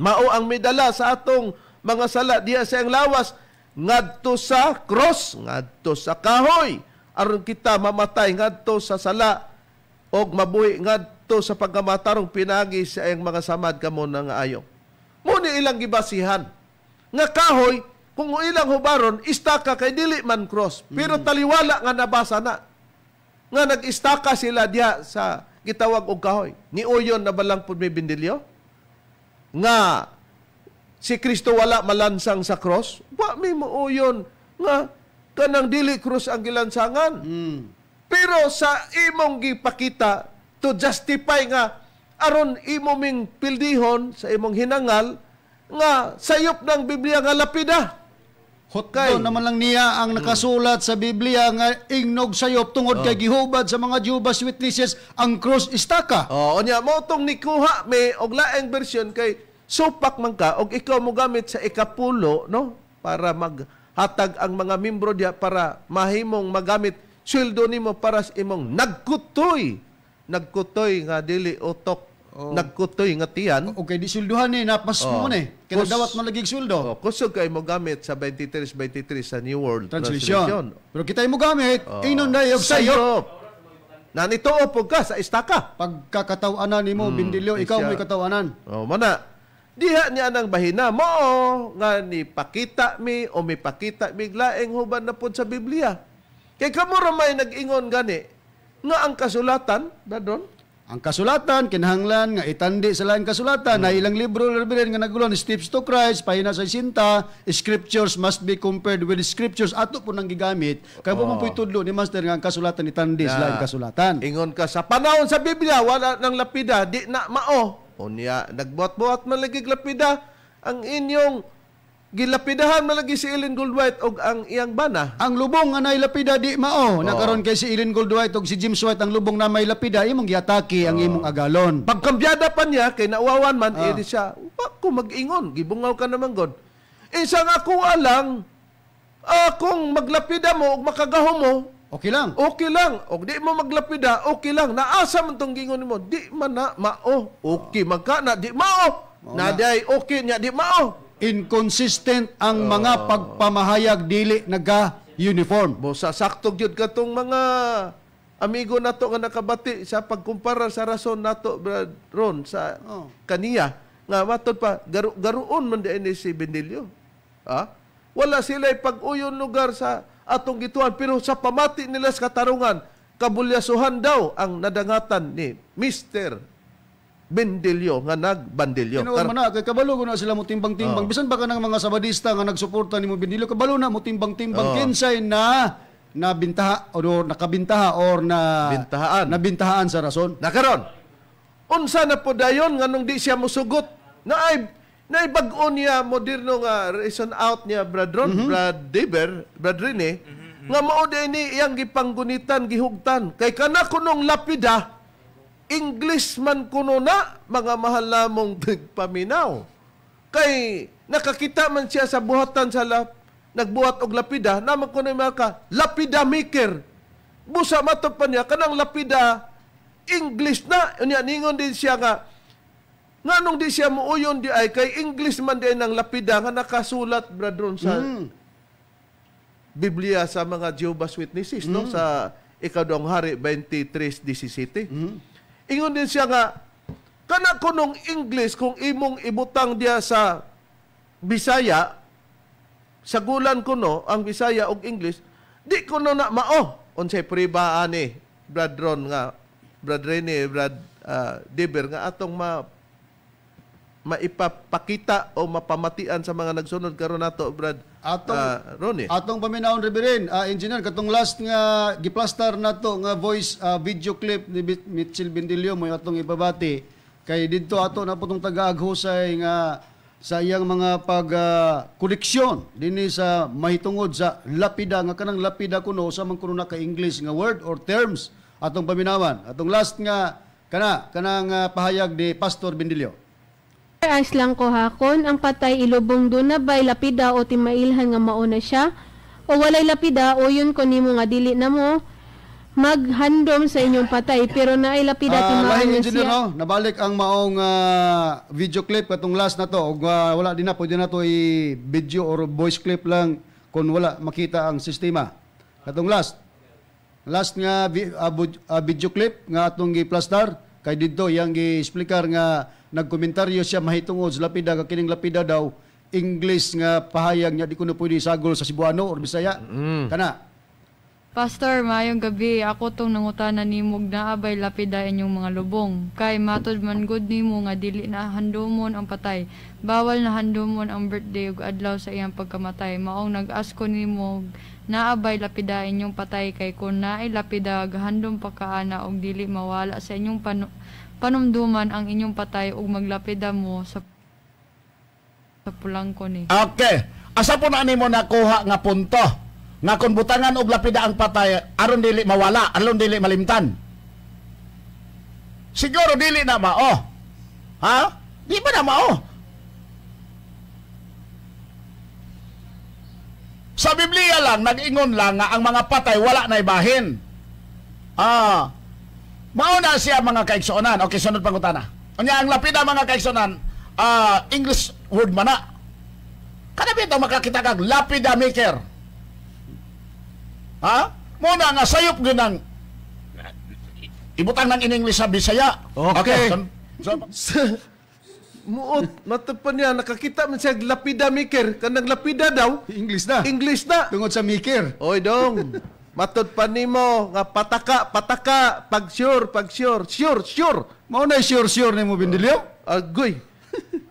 mao ang midala sa atong mga sala diha sa ang lawas ngadto sa cross ngadto sa kahoy aron kita mamatay ngadto sa sala og mabuhi ngadto sa pagkamatarong pinagi sa ang mga samad kamo nga ayo mo ni ilang gibasihan nga kahoy kung ilang hubaron, istaka kay dili man cross. Pero mm. taliwala nga nabasa na. Nga nag-istaka sila diya sa gitawag og kahoy. Ni Uyon na balang pud may bindilyo. Nga si Kristo wala malansang sa cross. Wa may muuyon nga kanang dili cross ang gilansangan. Mm. Pero sa imong gipakita to justify nga aron imo ming pildihon sa imong hinangal nga sayop ng Biblia nga lapida. Hutkay. Doon naman lang niya ang mm. nakasulat sa Biblia nga ingnog sayop tungod oh. kay gihubad sa mga Jehovah's Witnesses ang cross istaka. oh, nya mo tong nikuha may og laeng version kay supak man ka og ikaw mo gamit sa ikapulo no para maghatag ang mga miyembro diya para mahimong magamit sweldo nimo para sa imong nagkutoy nagkutoy nga dili utok Oh. Nagkutoy nga tiyan. Okay, di sulduhan ni napas oh. mo na Eh. Kaya dawat man lagi suldo. Oh, kusog kay mo gamit sa 2323 sa New World Translation. Translation. Pero kita mo gamit, oh. inon day of sayop. Nanito po ka sa istaka. Pagkakatawanan nimo hmm, Bindilyo, ikaw may katawanan. Oh, mana diha niya nang bahina mo nga ni pakita mi o mi pakita mi laing huban na pod sa Biblia. Kay kamo ramay nag-ingon gani nga ang kasulatan, badron, ang kasulatan, kinahanglan nga itandi sa lain kasulatan hmm. na ilang libro rin nga nagulan, Steps to Christ, pahina sa sinta, Scriptures must be compared with Scriptures, ato po nang gigamit. Kaya po oh. tudlo ni Master nga ang kasulatan itandi sa lain kasulatan. Ingon ka sa panahon sa Biblia, wala ng lapida, di na mao. O niya, nagbuhat-buhat man lagi lapida, ang inyong gilapidahan man lagi si Ellen Goldwhite og ang iyang bana. Ang lubong nga lapida di mao. Oh. Nakaroon kay si Ellen Goldwhite og si James White ang lubong na may lapida imong giatake oh. ang imong agalon. Pagkambyada pa niya kay nauwawan man oh. siya. Wa ko magingon, gibungaw ka naman god. Isa nga ko alang uh, kung maglapida mo og makagaho mo, Okay lang. Okay lang. Og di mo maglapida, okay lang. Naasa man tong gingon mo, di man na mao. Okay magka na di mao. Naday okay niya di mao inconsistent ang mga oh. pagpamahayag dili naga uniform Busa, sakto gyud katong mga amigo nato nga nakabati sa pagkumpara sa rason nato ron sa oh. kaniya nga matod pa garu, garuon man di si Benilio. Ha? Wala sila pag-uyon lugar sa atong gituan pero sa pamati nila sa katarungan kabulyasuhan daw ang nadangatan ni Mr. Bendelyo nga nagbandelyo. Kinuon man na, kay kabalo ko na sila mo timbang-timbang. Oh. Ah. Bisan ba ka ng mga sabadista nga nagsuporta ni mo Bendelyo, kabalo na mo timbang-timbang. Oh. Ah. Kinsay na nabintaha or nakabintaha or na bintahaan. nabintahaan sa rason. Nakaron. Unsa na po dayon nganong di siya musugot na ay na ibag-o niya moderno nga reason out niya bradron mm -hmm. brad Deber brad Rene mm -hmm. nga mao ni iyang gipanggunitan gihugtan kay kana kunong lapida Englishman kuno na, mga mahal namong tigpaminaw. Kay nakakita man siya sa buhatan sa lap, nagbuhat og lapida, naman ko na maka, lapida maker. Busa matod niya, kanang lapida, English na. Unya, ningon din siya nga, nga nung di siya muuyon di ay, kay Englishman din ang lapida, nga nakasulat, bradron, sa mm. Biblia sa mga Jehovah's Witnesses, mm. no? Sa Ikadong Hari 23.17. Mm. Ingon din siya nga, kana kunong English kung imong ibutang dia sa Bisaya, sa gulan no, ang Bisaya og English, di ko na na mao. Unsay priba ani, Brad Ron nga, Brad Rene, Brad uh, Deber nga atong ma maipapakita o mapamatian sa mga nagsunod karon nato Brad atong uh, Ronnie atong paminawon Reverend uh, engineer katong last nga giplastar nato nga voice uh, video clip ni Mitchell Bendilio mo atong ibabati kay didto ato na putong taga-aghusay nga sa iyang mga pag uh, koleksyon dinhi sa mahitungod sa lapida nga kanang lapida kuno sa man kuno na ka English nga word or terms atong paminawan atong last nga kana kanang uh, pahayag ni Pastor Bendilio As lang ko hakon, ang patay ilubong do na bay lapida o timailhan nga mauna siya, o walay lapida o yun ko nimo nga dili na mo, maghandom sa inyong patay pero na ay lapida uh, timaan na siya. No? Nabalik ang maong uh, video clip katong last na to. Og, uh, wala din na, pwede na to i-video or voice clip lang kung wala makita ang sistema. Katong last. Last nga uh, video clip nga atong gi-plaster. Kay dito, yang gi-explicar nga nagkomentaryo siya mahitungod sa lapida, kining lapida daw, English nga pahayag niya, di ko na pwede sagol sa Cebuano or Bisaya. Mm. Kana, Pastor, mayong gabi, ako tong nangutana ni Mug na abay lapidain yung mga lubong. Kay matod man good ni mo nga dili na handumon ang patay. Bawal na handumon ang birthday ug adlaw sa iyang pagkamatay. Maong nag-asko ni mo na abay lapidain yung patay kay kun naay lapida handom pa kaana og dili mawala sa inyong panu panumduman ang inyong patay ug maglapida mo sa sa pulang ko ni. Okay. Asa po na nimo nakuha nga punto? nga kung butangan og lapida ang patay aron dili mawala aron dili malimtan siguro dili na mao ha di ba na mao sa Biblia lang nagingon lang nga ang mga patay wala na ibahin ah mao na siya mga kaigsuonan okay sunod pangutana unya ang lapida mga kaigsuonan ah English word mana kada bitaw makakita kag lapida maker Ha? Muna nga sayop ginang ibutang ng in English sa Bisaya. Okay. okay. Muot, matapan niya, nakakita man siya lapida maker. Kanang lapida daw. English na. English na. Tungod sa maker. Oy dong. Matod pa nimo nga pataka, pataka, pag sure, pag sure, sure, sure. Mao na sure sure ni nimo Bendilyo? Agoy.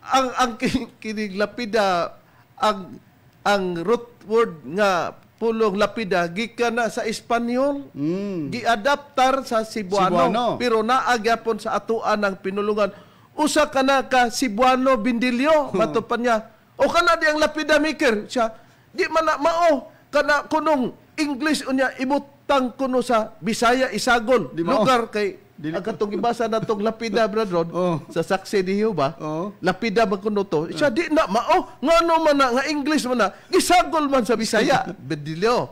ang ang kining lapida ang ang root word nga pulong lapida gikan na sa Espanyol mm. giadaptar sa Cebuano, Cebuano. pero naagyapon sa atuan ng pinulungan usa ka na ka Cebuano Bindilio hmm. matupan niya o kana di ang lapida maker siya di man na mao kana kunong English unya ibutang kuno sa Bisaya Isagol lugar kay Dili ang katong gibasa natong lapida brethren oh. sa saksi ni Jehovah. Oh. Lapida ba kuno to? Oh. Siya di na mao. Oh, ngano man na nga English man na gisagol man sa Bisaya. Bedilyo.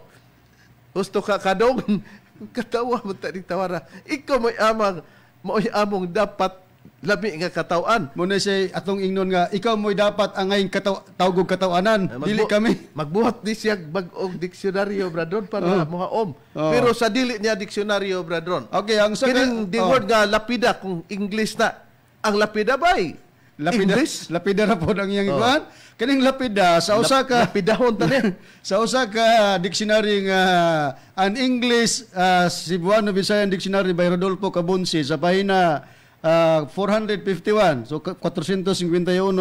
Gusto ka kadong katawa mo tawara. Ikaw may amang mo among dapat labi nga katawan. Muna say atong ingnon nga ikaw mo'y dapat ang ngayon kataw tawgog katawanan. Eh, dili kami. Magbuhat ni siya bag-og diksyonaryo bradron para oh. Ah. mga om. Oh. Ah. Pero sa dili niya diksyonaryo bradron. Okay, ang sa kining di oh. Ah. word nga lapida kung English na. Ang lapida bay. Eh? Lapida, English? Lapida na po ang iyang oh. ikuan. Kaning lapida sa usa ka lapidahon tani. sa usa ka nga uh, an English uh, Cebuano Visayan Dictionary by Rodolfo Cabunsi sa pahina uh, ah, 451. So 451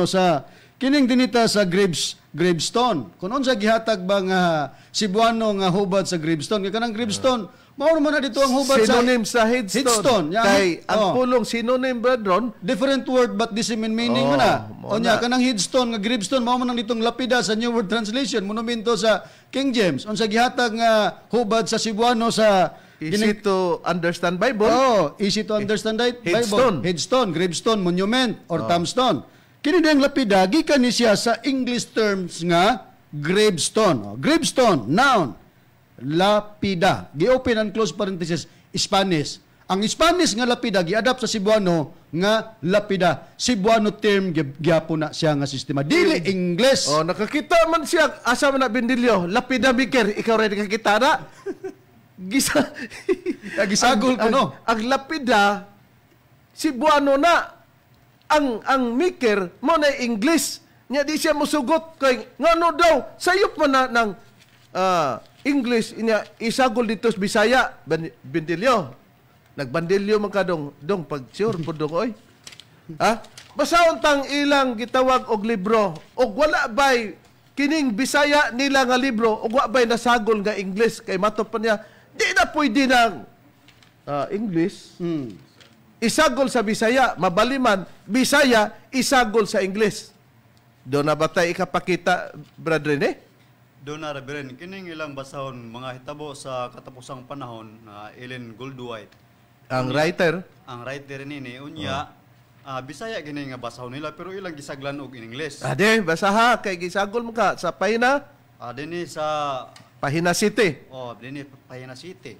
sa kining dinita sa graves gravestone. Kung unsa gihatag ba nga Cebuano nga hubad sa gravestone, kay kanang gravestone uh. Mao man na dito ang hubad synonym sa, sa headstone. headstone. Yeah, Kay ang oh. pulong synonym brethren, different word but the same meaning oh, man na. O nya kanang headstone nga gravestone mao man ang ditong lapida sa New World Translation, monumento sa King James. Unsa gihatag nga hubad sa Cebuano sa Easy Ginig- to understand Bible. Oo, easy to understand Bible. Headstone. Headstone, gravestone, monument, or oh. tombstone. Kini ang lapida, gikan ni siya sa English terms nga gravestone. O, oh, gravestone, noun, lapida. gi and close parenthesis, Spanish. Ang Spanish nga lapida, gi-adapt sa Cebuano nga lapida. Cebuano term, gyapon na siya nga sistema. Dili English. Oh, nakakita man siya, asa man na bindilyo, lapida biker, ikaw rin nakakita na gisa ah, gisagol ko no. Ang, lapida si Buano na ang ang maker mo na English niya di siya musugot kay ngano daw sayop man na ng uh, English niya isagol dito sa Bisaya Bendilyo nagbandilyo man ka dong dong pag sure po dong oy ha basahon untang ilang gitawag og libro og wala bay kining Bisaya nila nga libro og wala bay nasagol nga English kay matop pa niya Di na pwede ng uh, English. Hmm. Isa gol sa Bisaya, mabaliman. Bisaya, isagol sa English. Doon na ba tayo ikapakita, brethren eh? Doon na, Reverend. Kining ilang basahon, mga hitabo sa katapusang panahon na uh, Ellen Goldwhite. Ang unya, writer? Ang writer ni ni unya, oh. uh, Bisaya kini nga basahon nila, pero ilang gisaglan og in English. Ade, basaha, kay gisagol mo ka. Sa pahina? Ade ni sa Pahina City. Oh, dini Pahina City.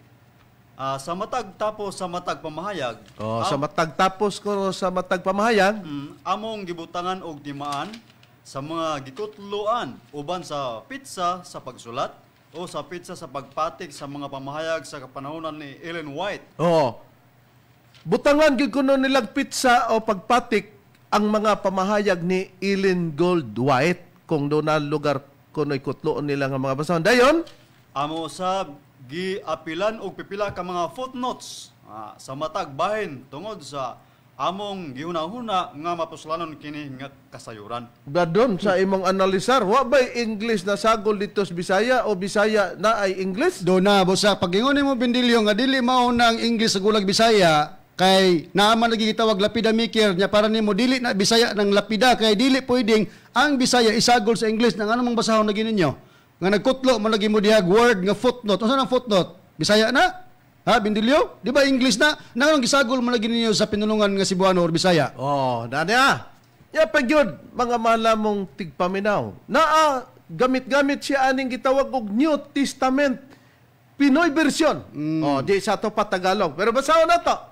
Uh, sa matag tapos sa matag pamahayag. Oh, sa matag tapos ko sa matag pamahayag. Mm, among gibutangan og dimaan sa mga gikutloan uban sa pizza sa pagsulat o sa pizza sa pagpatik sa mga pamahayag sa kapanahonan ni Ellen White. Oh. Butangan gid kuno nilag pizza o pagpatik ang mga pamahayag ni Ellen Gold White kung doon na lugar kuno'y kutloon nila nga mga basahon. Dayon, amo sa giapilan og pipila ka mga footnotes ah, sa matag bahin tungod sa among gihunahuna nga mapuslanon kini nga kasayuran. Dadon sa imong analisar, wa bay English na sagol dito sa Bisaya o Bisaya na ay English? Do na bosa ah. pagingon nimo Bendilyo nga dili mao nang English sa gulag Bisaya, Kay naaman lagi kita wag lapida maker nya para nimo dili na Bisaya ng lapida kay dili pwedeng ang Bisaya isagol sa English nang anong basahon na gininyo. Nga nagkutlo man lagi mo diag word nga footnote. Unsa nang footnote? Bisaya na? Ha, Bindilyo? Di ba English na? Nanganong gisagol mo lagi ninyo sa pinulungan nga Cebuano or Bisaya? Oh, dani ah. Ya pagyod, mga malamong tigpaminaw. Naa, gamit-gamit siya aning gitawag og New Testament. Pinoy version. Mm. Oh, di sa to pa Tagalog. Pero basahon na to.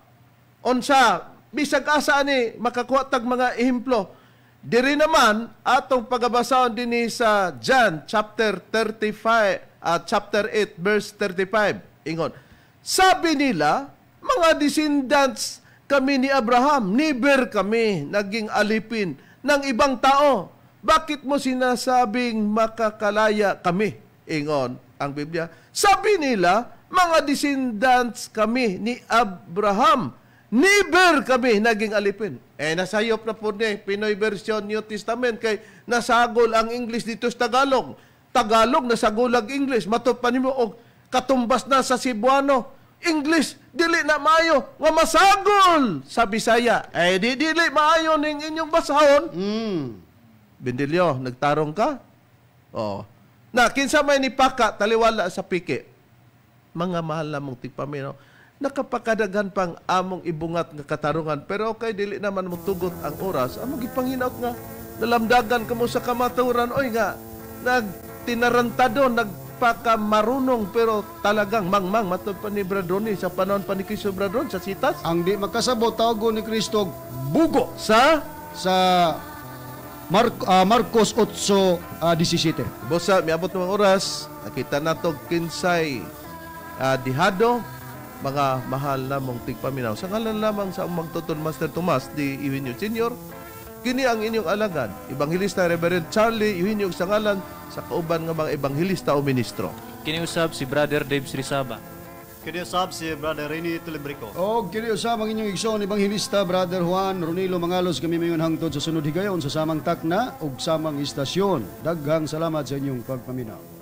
Unsa, bisag asa ani makakuha tag mga ehemplo. Diri naman atong pagabasaon dinhi sa John chapter 35 uh, ah, chapter 8 verse 35. Ingon. Sabi nila, mga descendants kami ni Abraham, never kami naging alipin ng ibang tao. Bakit mo sinasabing makakalaya kami? Ingon ang Biblia. Sabi nila, mga descendants kami ni Abraham, Never kami naging alipin. Eh, nasayop na po niya, eh, Pinoy version New Testament, kay nasagol ang English dito sa Tagalog. Tagalog, nasagol ang English. Matupan mo, og oh, katumbas na sa Cebuano. English, dili na maayo, nga masagol sa Bisaya. Eh, di dili maayo ning inyong basahon. Mm. Bindilyo, nagtarong ka? Oo. Oh. Na, kinsa may nipaka, taliwala sa piki. Mga mahal na mong tigpamino nakapakadagan pang among ibungat nga katarungan pero kay dili naman mo tugot ang oras among gipanginaot nga nalamdagan kamo sa kamaturan oy nga nagtinarantado nagpakamarunong pero talagang mangmang matod pa ni Bradoni eh, sa panahon pa ni Cristo Bradon sa sitas ang di makasabot tawago ni Kristo bugo sa sa Mar uh, Marcos 8:17 uh, ah, Bosa miabot ng oras nakita nato kinsay uh, dihado mga mahal lamong tigpaminaw. Sa ngalan lamang sa umang Master Tomas di Iwinyo Senior, kini ang inyong alagad, Ebanghilista Reverend Charlie Iwinyo sa ngalan sa kauban ng mga ebanghilista o ministro. Kiniusab si Brother Dave Srisaba. Kiniusab si Brother Rene Tulibrico. O kiniusab ang inyong igsoon Ebanghilista Brother Juan Ronilo Mangalos kami mayon hangtod sa sunod higayon sa samang takna ug samang istasyon. Daghang salamat sa inyong pagpaminaw.